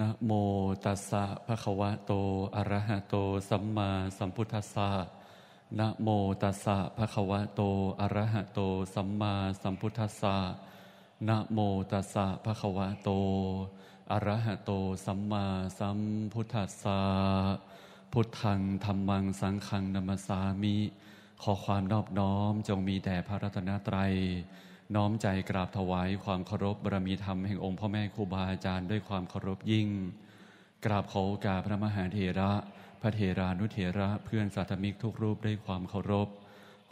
นะโมตัสสะภะคะวะโตอะระหะโตสัมมาสัมพุทธัสสะนะโมตัสสะภะคะวะโตอะระหะโตสัมมาสัมพุทธัสสะนะโมตัสสะภะคะวะโตอะระหะโตสัมมาสัมพุทธัสสะพุทธังธรรมังสังฆังนัมสามิ ขอความนอบน้อมจงมีแด่พระรัตนตรัยน้อมใจกราบถวาย ความเคารพบารมีธรรม แห่งองค์พ่อ แม่ครูบาอาจารย์ด้วยความเคารพยิ่ง กราบขอโอกาสพระมหาเถระ พระเถรานุเถระเพื่อนสาธมิกทุกรูปด้วยความเคารพ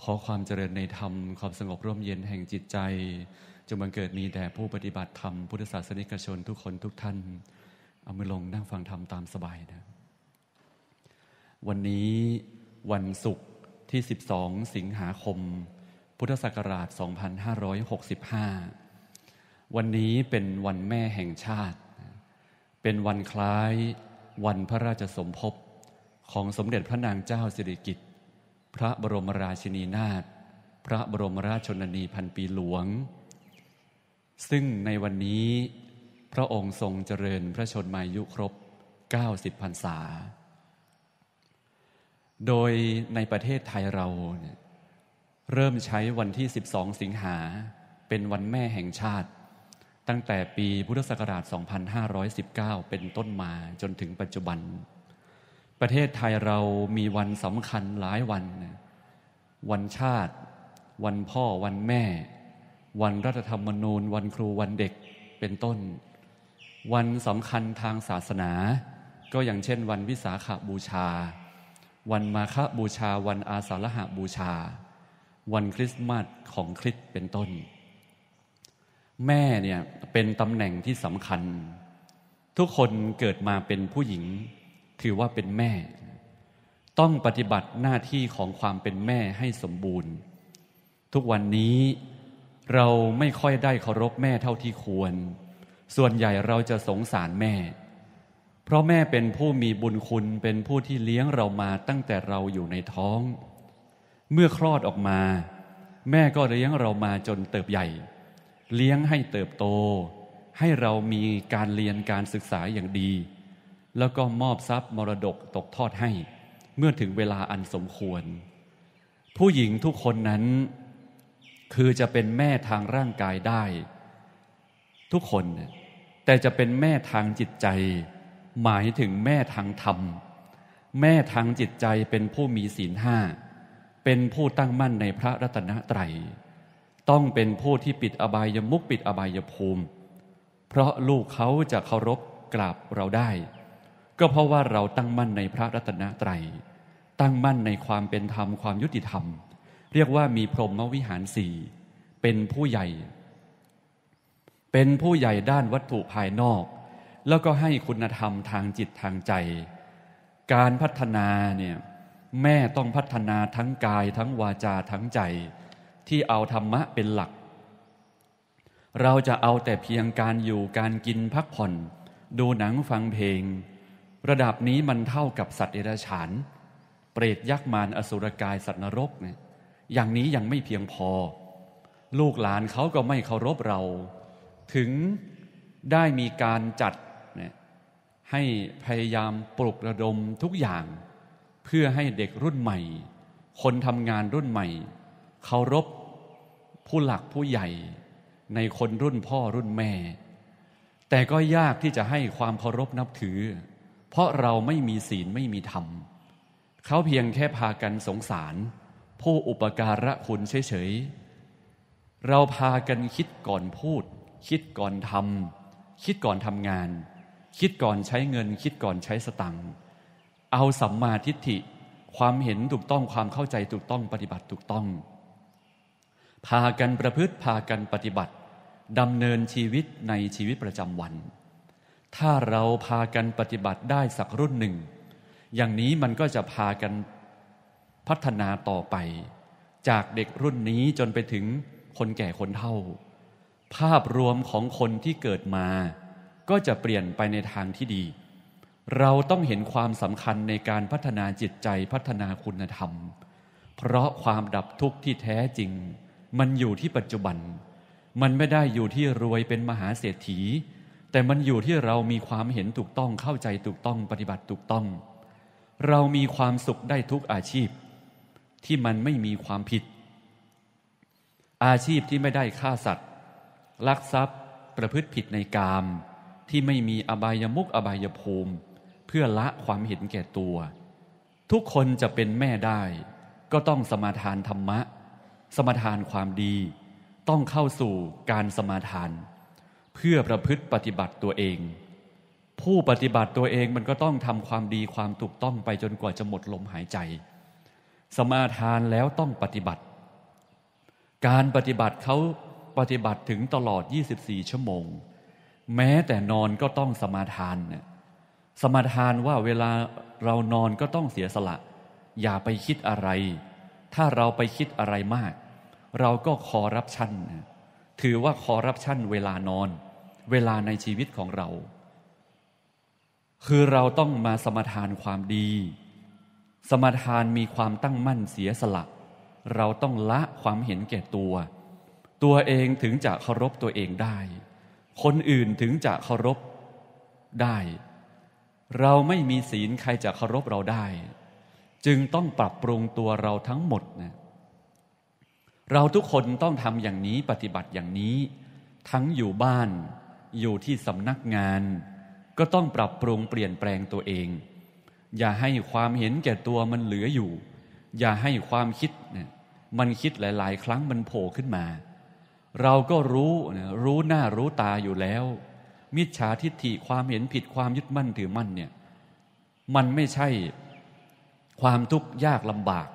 ขอความเจริญในธรรมความสงบร่มเย็นแห่งจิตใจจงบังเกิดมีแด่ผู้ปฏิบัติธรรมพุทธศาสนิกชนทุกคนทุกท่านเอามือลงนั่งฟังธรรมตามสบายนะวันนี้วันศุกร์ที่12 สิงหาคมพุทธศักราช 2565 วันนี้เป็นวันแม่แห่งชาติ เป็นวันคล้ายวันพระราชสมภพของสมเด็จพระนางเจ้าสิริกิติ์ พระบรมราชินีนาถ พระบรมราชชนนีพันปีหลวง ซึ่งในวันนี้พระองค์ทรงเจริญพระชนมายุครบ 90 พรรษา โดยในประเทศไทยเราเนี่ยเริ่มใช้วันที่ 12 สิงหา เป็นวันแม่แห่งชาติ ตั้งแต่ปีพุทธศักราช 2519 เป็นต้นมาจนถึงปัจจุบัน ประเทศไทยเรามีวันสำคัญหลายวัน วันชาติ วันพ่อวันแม่ วันรัฐธรรมนูญ วันครูวันเด็กเป็นต้น วันสำคัญทางศาสนา ก็อย่างเช่นวันวิสาขาบูชา วันมาฆบูชาวันอาสาฬหบูชาวันคริสต์มาสของคริสต์เป็นต้น แม่เนี่ยเป็นตำแหน่งที่สำคัญ ทุกคนเกิดมาเป็นผู้หญิงถือว่าเป็นแม่ ต้องปฏิบัติหน้าที่ของความเป็นแม่ให้สมบูรณ์ ทุกวันนี้เราไม่ค่อยได้เคารพแม่เท่าที่ควร ส่วนใหญ่เราจะสงสารแม่ เพราะแม่เป็นผู้มีบุญคุณเป็นผู้ที่เลี้ยงเรามาตั้งแต่เราอยู่ในท้องเมื่อคลอดออกมา แม่ก็เลี้ยงเรามาจนเติบใหญ่ เลี้ยงให้เติบโต ให้เรามีการเรียนการศึกษาอย่างดี แล้วก็มอบทรัพย์มรดกตกทอดให้ เมื่อถึงเวลาอันสมควร ผู้หญิงทุกคนนั้น คือจะเป็นแม่ทางร่างกายได้ ทุกคนแต่จะเป็นแม่ทางจิตใจ หมายถึงแม่ทางธรรม แม่ทางจิตใจเป็นผู้มีศีลห้าเป็นผู้ตั้งมั่นในพระรัตนตรัยต้องเป็นผู้ที่ปิดอบายมุกปิดอบายภูมิ เพราะลูกเขาจะเคารพกราบเราได้ ก็เพราะว่าเราตั้งมั่นในพระรัตนตรัยตั้งมั่นในความเป็นธรรมความยุติธรรม เรียกว่ามีพรหมวิหารสี่เป็นผู้ใหญ่ เป็นผู้ใหญ่ด้านวัตถุภายนอก แล้วก็ให้คุณธรรมทางจิตทางใจ การพัฒนาเนี่ยแม่ต้องพัฒนาทั้งกายทั้งวาจาทั้งใจ ที่เอาธรรมะเป็นหลัก เราจะเอาแต่เพียงการอยู่การกินพักผ่อน ดูหนังฟังเพลงระดับนี้มันเท่ากับสัตว์เดรัจฉานเปรตยักษ์มารอสุรกายสัตว์นรกเนี่ยอย่างนี้ยังไม่เพียงพอ ลูกหลานเขาก็ไม่เคารพเรา ถึงได้มีการจัด ให้พยายามปลุกระดมทุกอย่างเพื่อให้เด็กรุ่นใหม่คนทำงานรุ่นใหม่เคารพผู้หลักผู้ใหญ่ในคนรุ่นพ่อรุ่นแม่ แต่ก็ยากที่จะให้ความเคารพนับถือ เพราะเราไม่มีศีลไม่มีธรรมเขาเพียงแค่พากันสงสาร ผู้อุปการะคุณเฉยๆ เราพากันคิดก่อนพูด คิดก่อนทำคิดก่อนทำงาน คิดก่อนใช้เงินคิดก่อนใช้สตังค์เอาสัมมาทิฏฐิความเห็นถูกต้องความเข้าใจถูกต้องปฏิบัติถูกต้อง พากันประพฤติพากันปฏิบัติดำเนินชีวิตในชีวิตประจำวัน ถ้าเราพากันปฏิบัติได้สักรุ่นหนึ่ง อย่างนี้มันก็จะพากันพัฒนาต่อไป จากเด็กรุ่นนี้จนไปถึงคนแก่คนเฒ่า ภาพรวมของคนที่เกิดมา ก็จะเปลี่ยนไปในทางที่ดีเราต้องเห็นความสำคัญในการพัฒนาจิตใจพัฒนาคุณธรรม เพราะความดับทุกข์ที่แท้จริงมันอยู่ที่ปัจจุบัน มันไม่ได้อยู่ที่รวยเป็นมหาเศรษฐี แต่มันอยู่ที่เรามีความเห็นถูกต้องเข้าใจถูกต้องปฏิบัติถูกต้อง เรามีความสุขได้ทุกอาชีพ ที่มันไม่มีความผิด อาชีพที่ไม่ได้ฆ่าสัตว์ ลักทรัพย์ ประพฤติผิดในกาม ที่ไม่มีอบายมุกอบายภูมิเพื่อละความเห็นแก่ตัว ทุกคนจะเป็นแม่ได้ ก็ต้องสมาทานธรรมะ สมาทานความดี ต้องเข้าสู่การสมาทาน เพื่อประพฤติปฏิบัติตัวเอง ผู้ปฏิบัติตัวเองมันก็ต้องทำความดีความถูกต้องไปจนกว่าจะหมดลมหายใจ สมาทานแล้วต้องปฏิบัติ การปฏิบัติเขาปฏิบัติถึงตลอด 24 ชั่วโมง แม้แต่นอนก็ต้องสมาทานเนี่ยสมทานว่าเวลาเรานอนก็ต้องเสียสละ อย่าไปคิดอะไร ถ้าเราไปคิดอะไรมาก เราก็คอรับชั่น ถือว่าคอรับชั่นเวลานอน เวลาในชีวิตของเรา คือเราต้องมาสมทานความดี สมทานมีความตั้งมั่นเสียสละ เราต้องละความเห็นแก่ตัว ตัวเองถึงจะเคารพตัวเองได้ คนอื่นถึงจะเคารพได้เราไม่มีศีลใครจะเคารพเราได้ จึงต้องปรับปรุงตัวเราทั้งหมดนะเราทุกคนต้องทำอย่างนี้ปฏิบัติอย่างนี้ ทั้งอยู่บ้าน อยู่ที่สำนักงาน ก็ต้องปรับปรุงเปลี่ยนแปลงตัวเอง อย่าให้ความเห็นแก่ตัวมันเหลืออยู่ อย่าให้ความคิดนะมันคิดหลายๆครั้งมันโผล่ขึ้นมา เราก็รู้นะรู้หน้ารู้ตาอยู่แล้วมิจฉาทิฏฐิความเห็นผิดความยึดมั่นถือมั่นเนี่ย มันไม่ใช่ ความทุกข์ยากลำบาก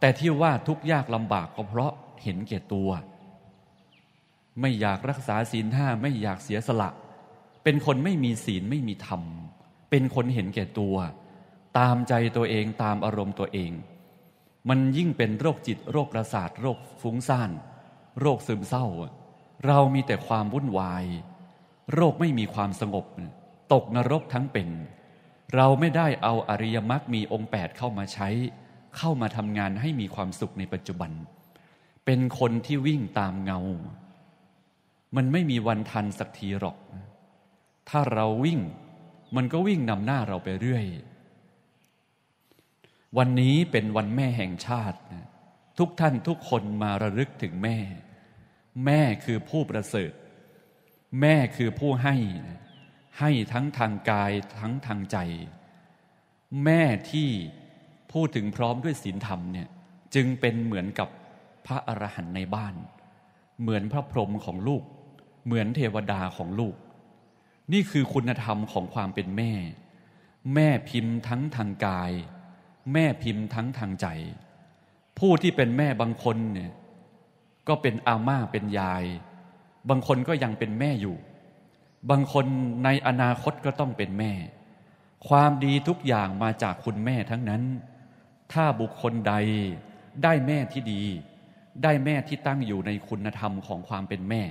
แต่ที่ว่าทุกข์ยากลำบากก็เพราะเห็นแก่ตัว ไม่อยากรักษาศีลห้าไม่อยากเสียสละ เป็นคนไม่มีศีลไม่มีธรรม เป็นคนเห็นแก่ตัว ตามใจตัวเองตามอารมณ์ตัวเอง มันยิ่งเป็นโรคจิตโรคประสาท โรคฟุ้งซ่าน โรคซึมเศร้า เรามีแต่ความวุ่นวายโรคไม่มีความสงบตกนรกทั้งเป็น เราไม่ได้เอาอริยมรรคมีองค์8เข้ามาใช้เข้ามาทำงานให้มีความสุขในปัจจุบัน เป็นคนที่วิ่งตามเงา มันไม่มีวันทันสักทีหรอก ถ้าเราวิ่งมันก็วิ่งนำหน้าเราไปเรื่อย วันนี้เป็นวันแม่แห่งชาติ ทุกท่านทุกคนมาระลึกถึงแม่ แม่คือผู้ประเสริฐแม่คือผู้ให้ ให้ทั้งทางกายทั้งทางใจ แม่ที่ พูดถึงพร้อมด้วยศีลธรรมเนี่ยจึงเป็นเหมือนกับพระอรหันต์ในบ้าน เหมือนพระพรหมของลูก เหมือนเทวดาของลูก นี่คือคุณธรรมของความเป็นแม่ แม่พิมพ์ทั้งทางกาย แม่พิมพ์ทั้งทางใจ ผู้ที่เป็นแม่บางคนเนี่ยก็เป็นอาม่าเป็นยายบางคนก็ยังเป็นแม่อยู่ บางคนในอนาคตก็ต้องเป็นแม่ ความดีทุกอย่างมาจากคุณแม่ทั้งนั้น ถ้าบุคคลใดได้แม่ที่ดี ได้แม่ที่ตั้งอยู่ในคุณธรรมของความเป็นแม่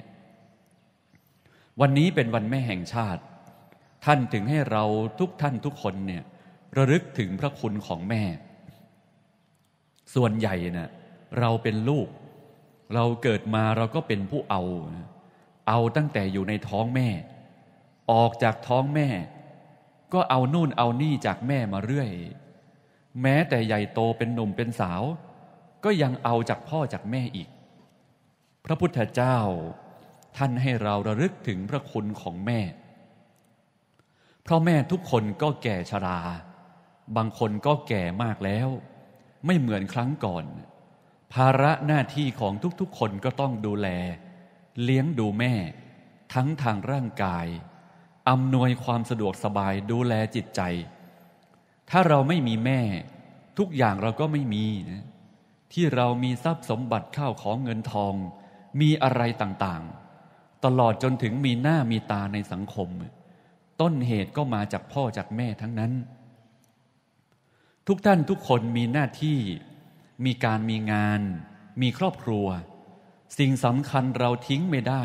วันนี้เป็นวันแม่แห่งชาติ ท่านถึงให้เราทุกท่านทุกคนเนี่ย ระลึกถึงพระคุณของแม่ ส่วนใหญ่นะ่ะเราเป็นลูก เราเกิดมาเราก็เป็นผู้เอานะเอาตั้งแต่อยู่ในท้องแม่ ออกจากท้องแม่ ก็เอานู่นเอานี่จากแม่มาเรื่อย แม้แต่ใหญ่โตเป็นหนุ่มเป็นสาว ก็ยังเอาจากพ่อจากแม่อีก พระพุทธเจ้าท่านให้เราระลึกถึงพระคุณของแม่ เพราะแม่ทุกคนก็แก่ชรา บางคนก็แก่มากแล้ว ไม่เหมือนครั้งก่อน ภาระหน้าที่ของทุกๆคนก็ต้องดูแลเลี้ยงดูแม่ ทั้งทางร่างกาย อำนวยความสะดวกสบายดูแลจิตใจ ถ้าเราไม่มีแม่ ทุกอย่างเราก็ไม่มีนะที่เรามีทรัพย์สมบัติข้าวของเงินทอง มีอะไรต่างๆ ตลอดจนถึงมีหน้ามีตาในสังคม ต้นเหตุก็มาจากพ่อจากแม่ทั้งนั้น ทุกท่านทุกคนมีหน้าที่ มีการมีงาน มีครอบครัวสิ่งสำคัญเราทิ้งไม่ได้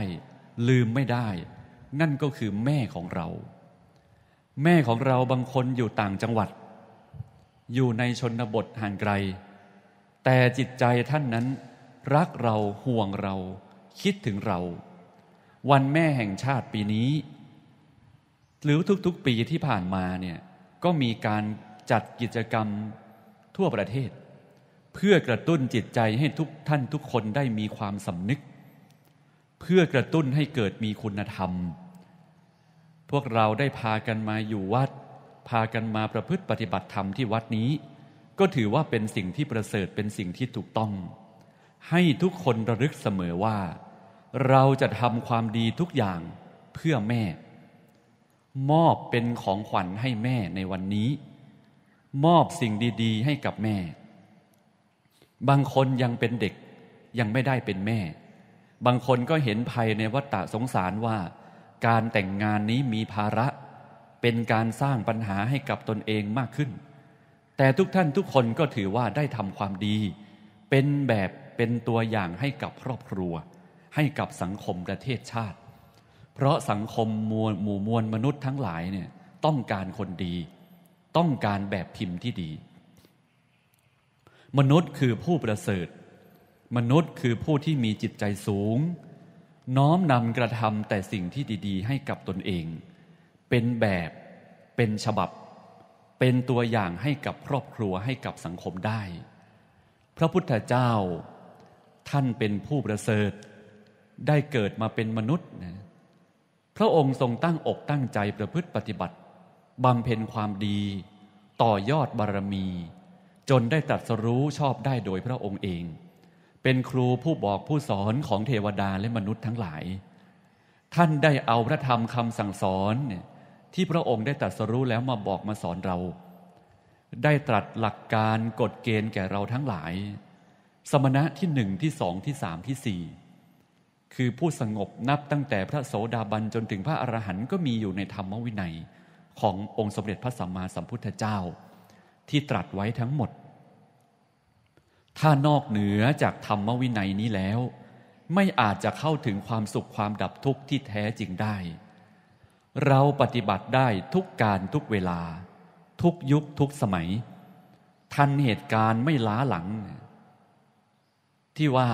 ลืมไม่ได้ นั่นก็คือแม่ของเรา แม่ของเราบางคนอยู่ต่างจังหวัด อยู่ในชนบทห่างไกล แต่จิตใจท่านนั้นรักเราห่วงเราคิดถึงเรา วันแม่แห่งชาติปีนี้ หรือทุกๆปีที่ผ่านมาเนี่ยก็มีการจัดกิจกรรมทั่วประเทศเพื่อกระตุ้นจิตใจให้ทุกท่านทุกคนได้มีความสำนึก เพื่อกระตุ้นให้เกิดมีคุณธรรม พวกเราได้พากันมาอยู่วัด พากันมาประพฤติปฏิบัติธรรมที่วัดนี้ ก็ถือว่าเป็นสิ่งที่ประเสริฐเป็นสิ่งที่ถูกต้อง ให้ทุกคนระลึกเสมอว่า เราจะทำความดีทุกอย่างเพื่อแม่ มอบเป็นของขวัญให้แม่ในวันนี้ มอบสิ่งดีๆให้กับแม่บางคนยังเป็นเด็กยังไม่ได้เป็นแม่ บางคนก็เห็นภัยในวัฏฏะสงสารว่า การแต่งงานนี้มีภาระ เป็นการสร้างปัญหาให้กับตนเองมากขึ้น แต่ทุกท่านทุกคนก็ถือว่าได้ทำความดี เป็นแบบเป็นตัวอย่างให้กับครอบครัว ให้กับสังคมประเทศชาติ เพราะสังคมมวลหมู่มวลมนุษย์ทั้งหลายเนี่ยต้องการคนดี ต้องการแบบพิมพ์ที่ดีมนุษย์คือผู้ประเสริฐ มนุษย์คือผู้ที่มีจิตใจสูง น้อมนำกระทำแต่สิ่งที่ดีๆ ให้กับตนเอง เป็นแบบ เป็นฉบับ เป็นตัวอย่างให้กับครอบครัวให้กับสังคมได้ พระพุทธเจ้า ท่านเป็นผู้ประเสริฐ ได้เกิดมาเป็นมนุษย์พระองค์ทรงตั้งอกตั้งใจประพฤติปฏิบัติบำเพ็ญความดี ต่อยอดบารมีจนได้ตัดสรู้ชอบได้โดยพระองค์เอง เป็นครูผู้บอกผู้สอนของเทวดาและมนุษย์ทั้งหลาย ท่านได้เอาพระธรรมคำสั่งสอนที่พระองค์ได้ตัดสรู้แล้วมาบอกมาสอนเรา ได้ตรัสหลักการกฎเกณฑ์แก่เราทั้งหลาย สมณะที่หนึ่งที่สองที่สามที่สี่คือผู้สงบนับตั้งแต่พระโสดาบันจนถึงพระอรหันต์ก็มีอยู่ในธรรมวินัยขององค์สมเด็จพระสัมมาสัมพุทธเจ้าที่ตรัสไว้ทั้งหมด ถ้านอกเหนือจากธรรมวินัยนี้แล้ว ไม่อาจจะเข้าถึงความสุขความดับทุกข์ที่แท้จริงได้ เราปฏิบัติได้ทุกการทุกเวลา ทุกยุคทุกสมัย ทันเหตุการณ์ไม่ล้าหลัง ที่ว่า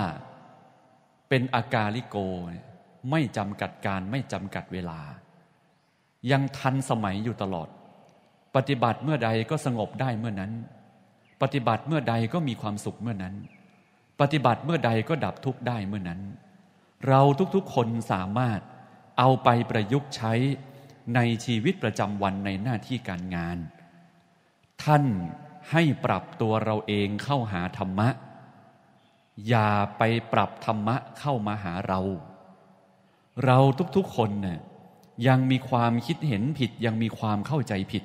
เป็นอากาลิโกไม่จำกัดการไม่จำกัดเวลา ยังทันสมัยอยู่ตลอดปฏิบัติเมื่อใดก็สงบได้เมื่อนั้น ปฏิบัติเมื่อใดก็มีความสุขเมื่อนั้น ปฏิบัติเมื่อใดก็ดับทุกข์ได้เมื่อนั้น เราทุกๆคนสามารถเอาไปประยุกต์ใช้ในชีวิตประจำวันในหน้าที่การงาน ท่านให้ปรับตัวเราเองเข้าหาธรรมะ อย่าไปปรับธรรมะเข้ามาหาเรา เราทุกๆคนน่ยยังมีความคิดเห็นผิดยังมีความเข้าใจผิด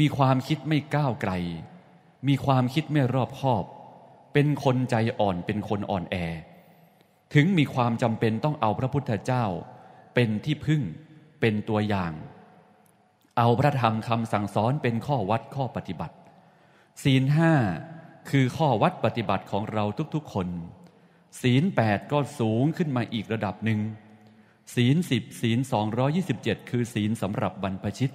มีความคิดไม่ก้าวไกล มีความคิดไม่รอบคอบ เป็นคนใจอ่อน เป็นคนอ่อนแอ ถึงมีความจำเป็นต้องเอาพระพุทธเจ้า เป็นที่พึ่งเป็นตัวอย่าง เอาพระธรรมคำสั่งสอนเป็นข้อวัดข้อปฏิบัติ ศีลห้าคือข้อวัดปฏิบัติของเราทุก ๆ คน ศีลแปดก็สูงขึ้นมาอีกระดับหนึ่งศีลสิบศีลสอง227 คือศีลสำหรับบรรพชิต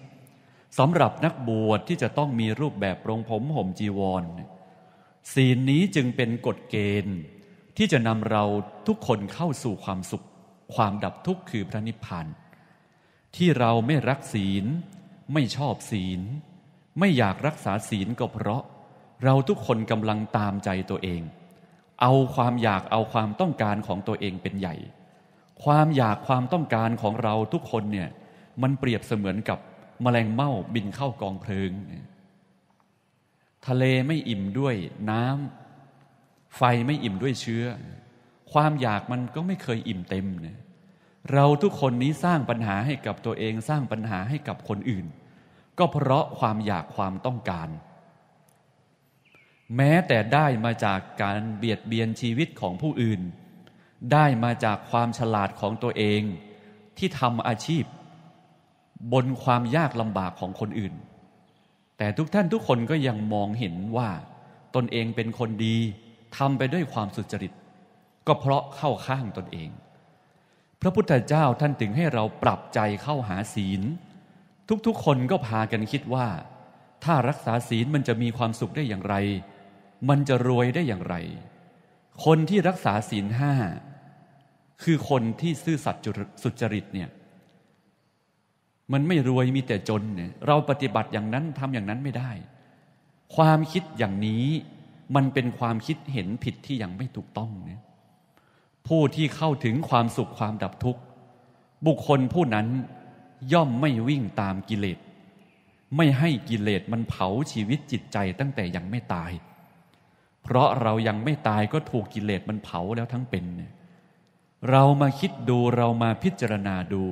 สำหรับนักบวชที่จะต้องมีรูปแบบปรงผมห่มจีวรศีลนี้จึงเป็นกฎเกณฑ์ ที่จะนำเราทุกคนเข้าสู่ความสุข ความดับทุกข์คือพระนิพพานที่เราไม่รักศีลไม่ชอบศีล ไม่อยากรักษาศีลก็เพราะเราทุกคนกำลังตามใจตัวเอง เอาความอยากเอาความต้องการของตัวเองเป็นใหญ่ ความอยากความต้องการของเราทุกคนเนี่ยมันเปรียบเสมือนกับมแมลงเม่าบินเข้ากองเพลิงทะเลไม่อิ่มด้วยน้ำไฟไม่อิ่มด้วยเชื้อ ความอยากมันก็ไม่เคยอิ่มเต็มนเราทุกคนนี้สร้างปัญหาให้กับตัวเองสร้างปัญหาให้กับคนอื่น ก็เพราะความอยากความต้องการ แม้แต่ได้มาจากการเบียดเบียนชีวิตของผู้อื่น ได้มาจากความฉลาดของตัวเองที่ทำอาชีพบนความยากลำบากของคนอื่น แต่ทุกท่านทุกคนก็ยังมองเห็นว่า ตนเองเป็นคนดีทำไปด้วยความสุจริต ก็เพราะเข้าข้างตนเอง พระพุทธเจ้าท่านถึงให้เราปรับใจเข้าหาศีล ทุกๆคนก็พากันคิดว่า ถ้ารักษาศีลมันจะมีความสุขได้อย่างไร มันจะรวยได้อย่างไร คนที่รักษาศีลห้า คือคนที่ซื่อสัตย์สุจริตเนี่ยมันไม่รวยมีแต่จนเนี่ยเราปฏิบัติอย่างนั้นทำอย่างนั้นไม่ได้ ความคิดอย่างนี้มันเป็นความคิดเห็นผิดที่ยังไม่ถูกต้องเนี่ยผู้ที่เข้าถึงความสุขความดับทุกข์ บุคคลผู้นั้นย่อมไม่วิ่งตามกิเลสไม่ให้กิเลสมันเผาชีวิตจิตใจตั้งแต่ยังไม่ตาย เพราะเรายังไม่ตายก็ถูกกิเลสมันเผาแล้วทั้งเป็นเรามาคิดดูเรามาพิจารณาดู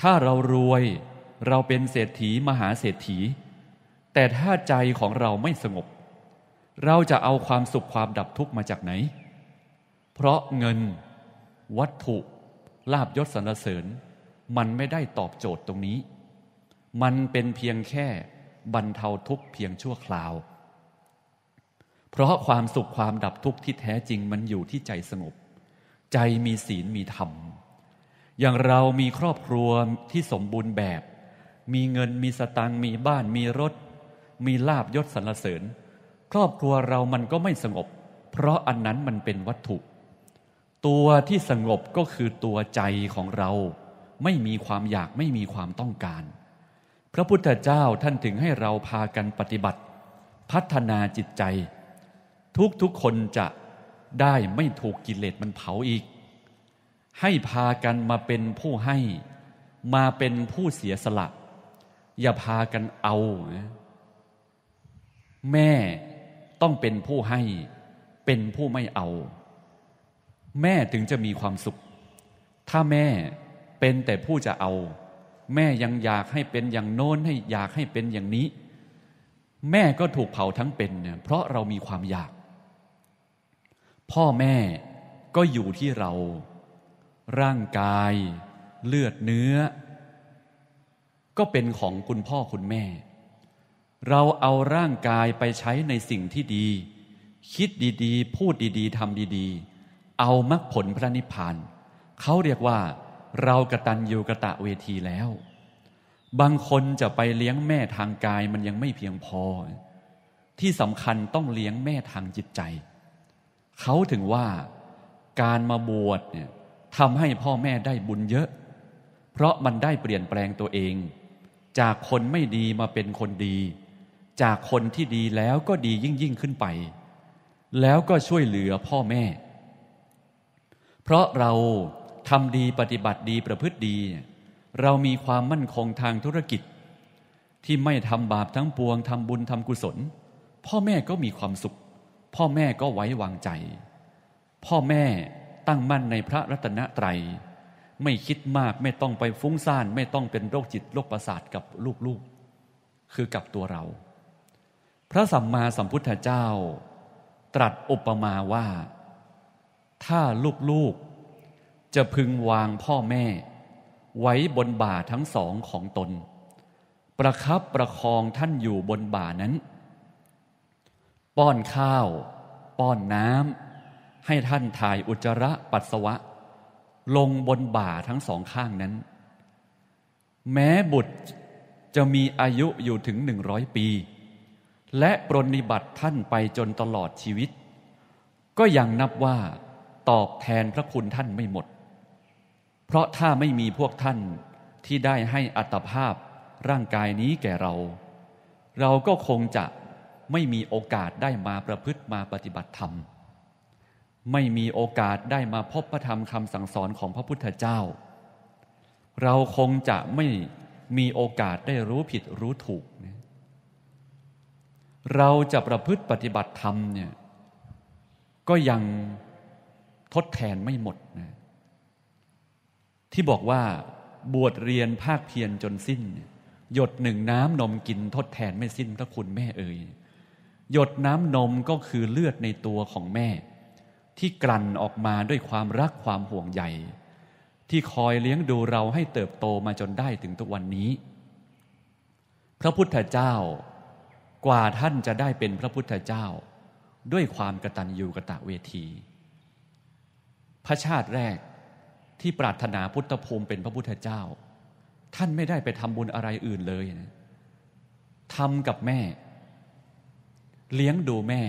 ถ้าเรารวยเราเป็นเศรษฐีมหาเศรษฐี แต่ถ้าใจของเราไม่สงบ เราจะเอาความสุขความดับทุกข์มาจากไหน เพราะเงินวัตถุลาบยศสรรเสริญ มันไม่ได้ตอบโจทย์ตรงนี้ มันเป็นเพียงแค่บรรเทาทุกข์เพียงชั่วคราว เพราะความสุขความดับทุกข์ที่แท้จริงมันอยู่ที่ใจสงบใจมีศีลมีธรรมอย่างเรามีครอบครัว ที่สมบูรณ์แบบ มีเงิน มีสตังมีบ้าน มีรถ มีลาบยศสรรเสริญ ครอบครัวเรามันก็ไม่สงบ เพราะอันนั้นมันเป็นวัตถุ ตัวที่สงบก็คือตัวใจของเรา ไม่มีความอยากไม่มีความต้องการ พระพุทธเจ้าท่านถึงให้เราพากันปฏิบัติ พัฒนาจิตใจ ทุกทุกคนจะได้ไม่ถูกกิเลสมันเผาอีกให้พากันมาเป็นผู้ให้ มาเป็นผู้เสียสละ อย่าพากันเอาแม่ต้องเป็นผู้ให้ เป็นผู้ไม่เอา แม่ถึงจะมีความสุข ถ้าแม่เป็นแต่ผู้จะเอา แม่ยังอยากให้เป็นอย่างโน้นให้อยากให้เป็นอย่างนี้ แม่ก็ถูกเผาทั้งเป็น เพราะเรามีความอยาก พ่อแม่ก็อยู่ที่เราร่างกายเลือดเนื้อ ก็เป็นของคุณพ่อคุณแม่ เราเอาร่างกายไปใช้ในสิ่งที่ดี คิดดีๆ พูดดีๆทำดีๆ เอามรรคผลพระนิพพานเขาเรียกว่า เรากระตันยูกระตะเวทีแล้ว บางคนจะไปเลี้ยงแม่ทางกายมันยังไม่เพียงพอ ที่สำคัญต้องเลี้ยงแม่ทางจิตใจ เขาถึงว่าการมาบวชเนี่ยทำให้พ่อแม่ได้บุญเยอะ เพราะมันได้เปลี่ยนแปลงตัวเอง จากคนไม่ดีมาเป็นคนดี จากคนที่ดีแล้วก็ดียิ่งยิ่งขึ้นไป แล้วก็ช่วยเหลือพ่อแม่ เพราะเราทำดีปฏิบัติดีประพฤติดี เรามีความมั่นคงทางธุรกิจ ที่ไม่ทำบาปทั้งปวงทำบุญทำกุศล พ่อแม่ก็มีความสุข พ่อแม่ก็ไว้วางใจ พ่อแม่ตั้งมั่นในพระรัตนตรัยไม่คิดมากไม่ต้องไปฟุ้งซ่านไม่ต้องเป็นโรคจิต โรคประสาทกับลูกๆคือกับตัวเรา พระสัมมาสัมพุทธเจ้าตรัสอุปมาว่า ถ้าลูกๆจะพึงวางพ่อแม่ ไว้บนบ่าทั้งสองของตน ประครับประคองท่านอยู่บนบ่านั้น ป้อนข้าว ป้อนน้ำให้ท่านถ่ายอุจจาระปัสสาวะ ลงบนบ่าทั้งสองข้างนั้น แม้บุตรจะมีอายุอยู่ถึงหนึ่งร้อยปี และปรนิบัติท่านไปจนตลอดชีวิต ก็ยังนับว่าตอบแทนพระคุณท่านไม่หมด เพราะถ้าไม่มีพวกท่านที่ได้ให้อัตภาพร่างกายนี้แก่เรา เราก็คงจะไม่มีโอกาสได้มาประพฤติมาปฏิบัติธรรมไม่มีโอกาสได้มาพบพระธรรมคำสั่งสอนของพระพุทธเจ้า เราคงจะไม่มีโอกาสได้รู้ผิดรู้ถูก เราจะประพฤติปฏิบัติธรรมเนี่ยก็ยังทดแทนไม่หมดนะ ที่บอกว่าบวชเรียนภาคเพียรจนสิ้น หยดหนึ่งน้ำนมกินทดแทนไม่สิ้นพระคุณแม่เอ่ยหยดน้ำนมก็คือเลือดในตัวของแม่ที่กลั่นออกมาด้วยความรักความห่วงใยที่คอยเลี้ยงดูเราให้เติบโตมาจนได้ถึงทุกวันนี้ พระพุทธเจ้ากว่าท่านจะได้เป็นพระพุทธเจ้าด้วยความกระตันยูกระตะเวที พระชาติแรกที่ปรารถนาพุทธภูมิเป็นพระพุทธเจ้า ท่านไม่ได้ไปทำบุญอะไรอื่นเลยนะทำกับแม่ เลี้ยงดูแม่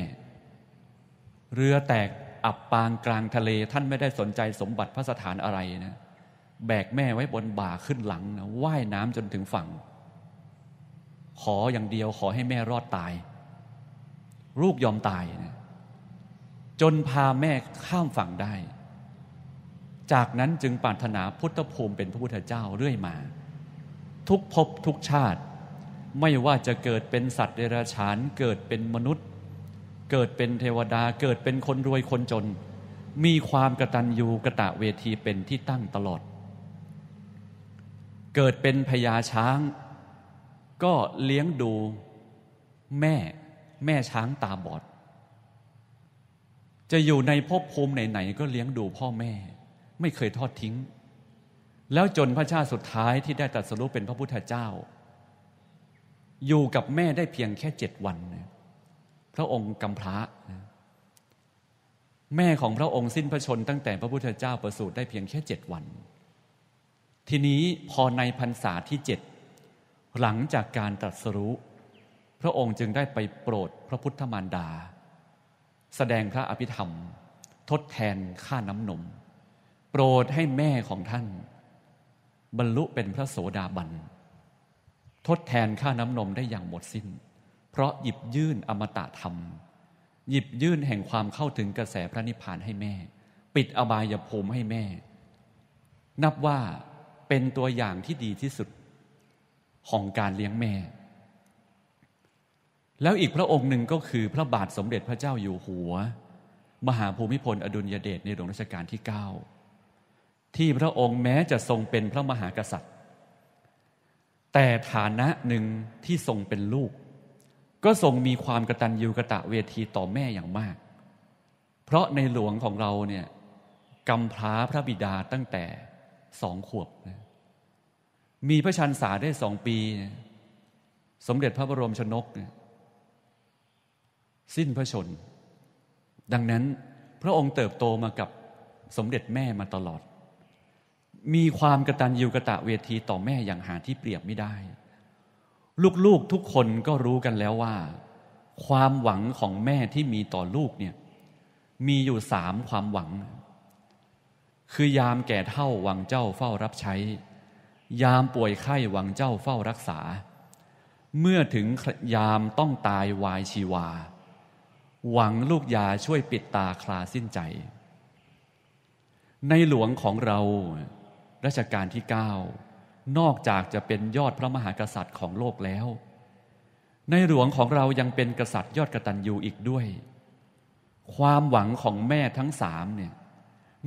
เรือแตกอับปางกลางทะเลท่านไม่ได้สนใจสมบัติพระสถานอะไรนะแบกแม่ไว้บนบ่าขึ้นหลังนะว่ายน้ำจนถึงฝั่ง ขออย่างเดียวขอให้แม่รอดตายลูกยอมตายนะจนพาแม่ข้ามฝั่งได้ จากนั้นจึงปรารถนาพุทธภูมิเป็นพระพุทธเจ้าเรื่อยมา ทุกภพทุกชาติ ไม่ว่าจะเกิดเป็นสัตว์เดรัจฉานเกิดเป็นมนุษย์เกิดเป็นเทวดาเกิดเป็นคนรวยคนจน มีความกระตันยูกระตะเวทีเป็นที่ตั้งตลอด เกิดเป็นพญาช้าง ก็เลี้ยงดูแม่แม่ช้างตาบอด จะอยู่ในภพภูมิไหนๆก็เลี้ยงดูพ่อแม่ไม่เคยทอดทิ้ง แล้วจนพระชาติสุดท้ายที่ได้ตัดสรุปเป็นพระพุทธเจ้า อยู่กับแม่ได้เพียงแค่เจ็ดวันเนี่ยพระองค์กำพร้าแม่ของพระองค์สิ้นพระชน ตั้งแต่พระพุทธเจ้าประสูติได้เพียงแค่เจ็ดวัน ทีนี้พอในพรรษาที่เจ็ดหลังจากการตรัสรู้พระองค์จึงได้ไปโปรดพระพุทธมารดา แสดงพระอภิธรรม ทดแทนค่าน้ำนมโปรดให้แม่ของท่าน บรรลุเป็นพระโสดาบันทดแทนค่าน้ำนมได้อย่างหมดสิ้นเพราะหยิบยื่นอมตะธรรม หยิบยื่นแห่งความเข้าถึงกระแสพระนิพพานให้แม่ ปิดอบายภูมิให้แม่ นับว่าเป็นตัวอย่างที่ดีที่สุดของการเลี้ยงแม่ แล้วอีกพระองค์หนึ่งก็คือพระบาทสมเด็จพระเจ้าอยู่หัว มหาภูมิพลอดุลยเดชในหลวงรัชกาลที่9ที่พระองค์แม้จะทรงเป็นพระมหากษัตริย์ แต่ฐานะหนึ่งที่ทรงเป็นลูกก็ทรงมีความกระตันยูกระตะเวทีต่อแม่อย่างมาก เพราะในหลวงของเราเนี่ยกำพร้าพระบิดาตั้งแต่สองขวบนะมีพระชันษาได้สองปี สมเด็จพระบรมชนกนสิ้นพระชน ดังนั้นพระองค์เติบโตมากับสมเด็จแม่มาตลอด มีความกระตันยูกระตะเวทีต่อแม่อย่างหาที่เปรียบไม่ได้ลูกๆทุกคนก็รู้กันแล้วว่า ความหวังของแม่ที่มีต่อลูกเนี่ย มีอยู่สามความหวัง คือยามแก่เท่าหวังเจ้าเฝ้ารับใช้ ยามป่วยไข้หวังเจ้าเฝ้ารักษา เมื่อถึงยามต้องตายวายชีวา หวังลูกยาช่วยปิดตาคลาสิ้นใจ ในหลวงของเรา รัชกาลที่เก้านอกจากจะเป็นยอดพระมหากษัตริย์ของโลกแล้ว ในหลวงของเรายังเป็นกษัตริย์ยอดกระตันยูอีกด้วย ความหวังของแม่ทั้งสามเนี่ย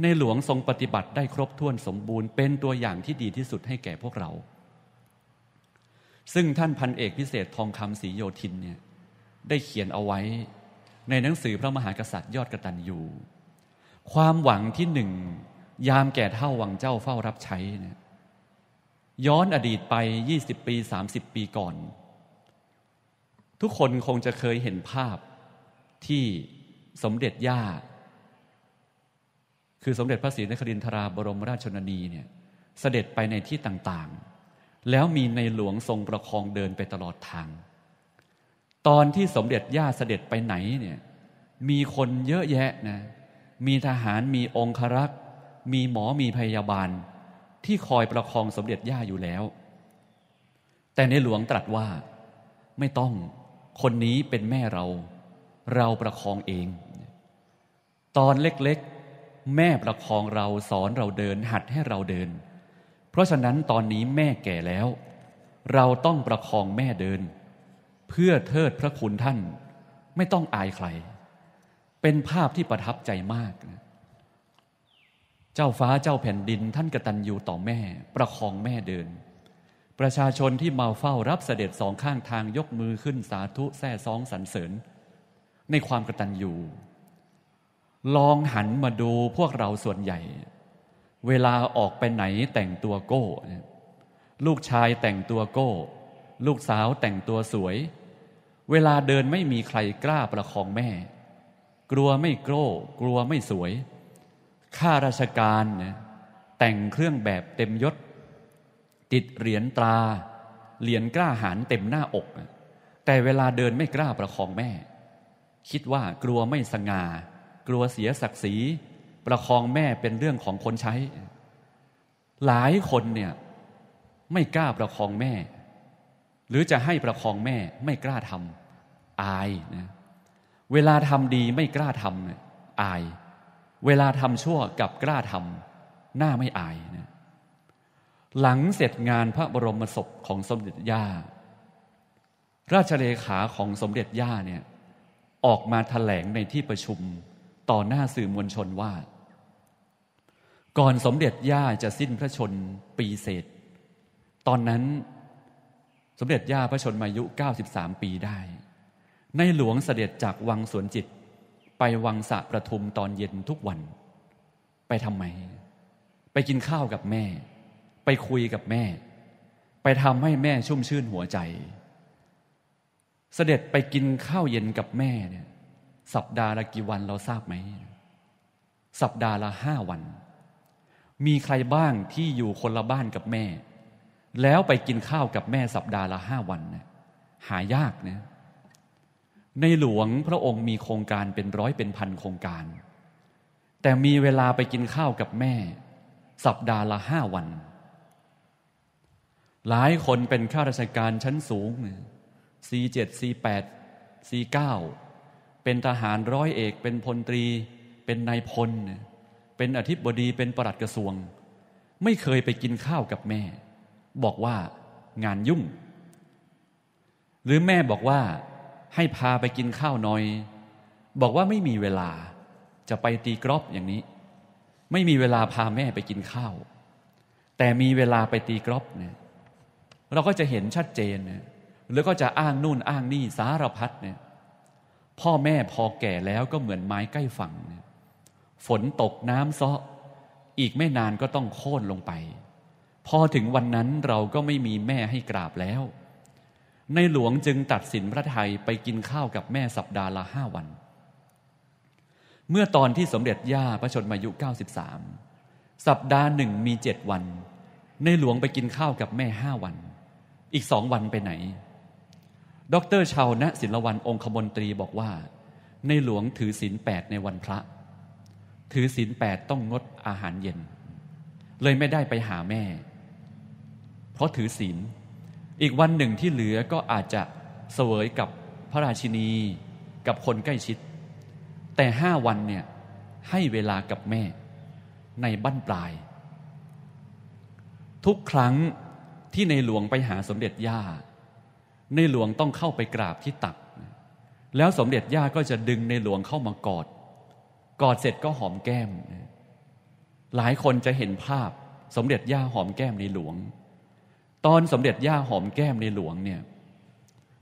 ในหลวงทรงปฏิบัติได้ครบถ้วนสมบูรณ์เป็นตัวอย่างที่ดีที่สุดให้แก่พวกเรา ซึ่งท่านพันเอกพิเศษทองคำศรีโยธินเนี่ยได้เขียนเอาไว้ ในหนังสือพระมหากษัตริย์ยอดกระตันยูความหวังที่หนึ่งยามแก่เท่าวังเจ้าเฝ้ารับใช้เนี่ยย้อนอดีตไป 20 ปี 30 ปีก่อน ทุกคนคงจะเคยเห็นภาพที่สมเด็จย่า คือสมเด็จพระศรีนครินทราบรมราชชนนีเนี่ยเสด็จไปในที่ต่างๆ แล้วมีในหลวงทรงประคองเดินไปตลอดทาง ตอนที่สมเด็จย่าเสด็จไปไหนเนี่ยมีคนเยอะแยะนะมีทหารมีองครักษ์ มีหมอมีพยาบาลที่คอยประคองสมเด็จย่าอยู่แล้ว แต่ในหลวงตรัสว่า ไม่ต้อง คนนี้เป็นแม่เรา เราประคองเอง ตอนเล็กๆ แม่ประคองเราสอนเราเดินหัดให้เราเดิน เพราะฉะนั้นตอนนี้แม่แก่แล้ว เราต้องประคองแม่เดิน เพื่อเทิดพระคุณท่าน ไม่ต้องอายใคร เป็นภาพที่ประทับใจมากนะเจ้าฟ้าเจ้าแผ่นดินท่านกระตันอยู่ต่อแม่ ประคองแม่เดิน ประชาชนที่มาเฝ้ารับเสด็จสองข้างทางยกมือขึ้นสาธุแซ่ซองสรรเสริญในความกระตันอยู่ลองหันมาดูพวกเราส่วนใหญ่ เวลาออกไปไหนแต่งตัวโก้ ลูกชายแต่งตัวโก้ ลูกสาวแต่งตัวสวย เวลาเดินไม่มีใครกล้าประคองแม่ กลัวไม่โกรกลัวไม่สวยข้าราชการนะแต่งเครื่องแบบเต็มยศติดเหรียญตรา เหรียญกล้าหาญเต็มหน้าอก แต่เวลาเดินไม่กล้าประคองแม่ คิดว่ากลัวไม่สง่ากลัวเสียศักดิ์ศรีประคองแม่เป็นเรื่องของคนใช้ หลายคนเนี่ยไม่กล้าประคองแม่ หรือจะให้ประคองแม่ไม่กล้าทำอายนะเวลาทำดีไม่กล้าทำอายเวลาทำชั่วกับกล้าทำหน้าไม่อายนะหลังเสร็จงานพระบรมศพของสมเด็จย่าราชเลขาของสมเด็จย่าเนี่ยออกมาถแถลงในที่ประชุมต่อหน้าสื่อมวลชนว่า ก่อนสมเด็จย่าจะสิ้นพระชนปีเศษตอนนั้น สมเด็จย่าพระชนมายุ93 ปีได้ ในหลวงเสด็จจากวังสวนจิตไปวังสะประทุมตอนเย็นทุกวัน ไปทำไมไปกินข้าวกับแม่ ไปคุยกับแม่ ไปทำให้แม่ชุ่มชื่นหัวใจ เสด็จไปกินข้าวเย็นกับแม่เนี่ยสัปดาห์ละกี่วันเราทราบไหมสัปดาห์ละห้าวัน มีใครบ้างที่อยู่คนละบ้านกับแม่ แล้วไปกินข้าวกับแม่สัปดาห์ละห้าวันเนี่ยหายากเนี่ยในหลวงพระองค์มีโครงการเป็นร้อยเป็นพันโครงการ แต่มีเวลาไปกินข้าวกับแม่ สัปดาห์ละห้าวัน หลายคนเป็นข้าราชการชั้นสูง C7 C8 C9 เป็นทหารร้อยเอก เป็นพลตรี เป็นนายพล เป็นอธิบดี เป็นประหลัดกระทรวง ไม่เคยไปกินข้าวกับแม่ บอกว่างานยุ่ง หรือแม่บอกว่าให้พาไปกินข้าวหน่อย บอกว่าไม่มีเวลาจะไปตีกรอบอย่างนี้ ไม่มีเวลาพาแม่ไปกินข้าว แต่มีเวลาไปตีกรอบเนี่ย เราก็จะเห็นชัดเจนเนี่ยแล้วก็จะอ้างนู่นอ้างนี่สารพัดเนี่ยพ่อแม่พอแก่แล้วก็เหมือนไม้ใกล้ฝั่งฝนตกน้ำซ้ออีกไม่นานก็ต้องโค่นลงไป พอถึงวันนั้นเราก็ไม่มีแม่ให้กราบแล้วในหลวงจึงตัดสินพระไทยไปกินข้าวกับแม่สัปดาห์ละห้าวัน เมื่อตอนที่สมเด็จย่าพระชนมายุ 93 สัปดาห์หนึ่งมีเจ็ดวัน ในหลวงไปกินข้าวกับแม่ห้าวัน อีกสองวันไปไหน ดร ชาวณศิลวันองคมนตรีบอกว่า ในหลวงถือศีลแปดในวันพระ ถือศีลแปดต้องงดอาหารเย็น เลยไม่ได้ไปหาแม่ เพราะถือศีลอีกวันหนึ่งที่เหลือก็อาจจะเสวยกับพระราชินีกับคนใกล้ชิด แต่ห้าวันเนี่ยให้เวลากับแม่ ในบ้านปลาย ทุกครั้งที่ในหลวงไปหาสมเด็จย่า ในหลวงต้องเข้าไปกราบที่ตัก แล้วสมเด็จย่าก็จะดึงในหลวงเข้ามากอด กอดเสร็จก็หอมแก้ม หลายคนจะเห็นภาพสมเด็จย่าหอมแก้มในหลวงตอนสมเด็จย่าหอมแก้มในหลวงเนี่ย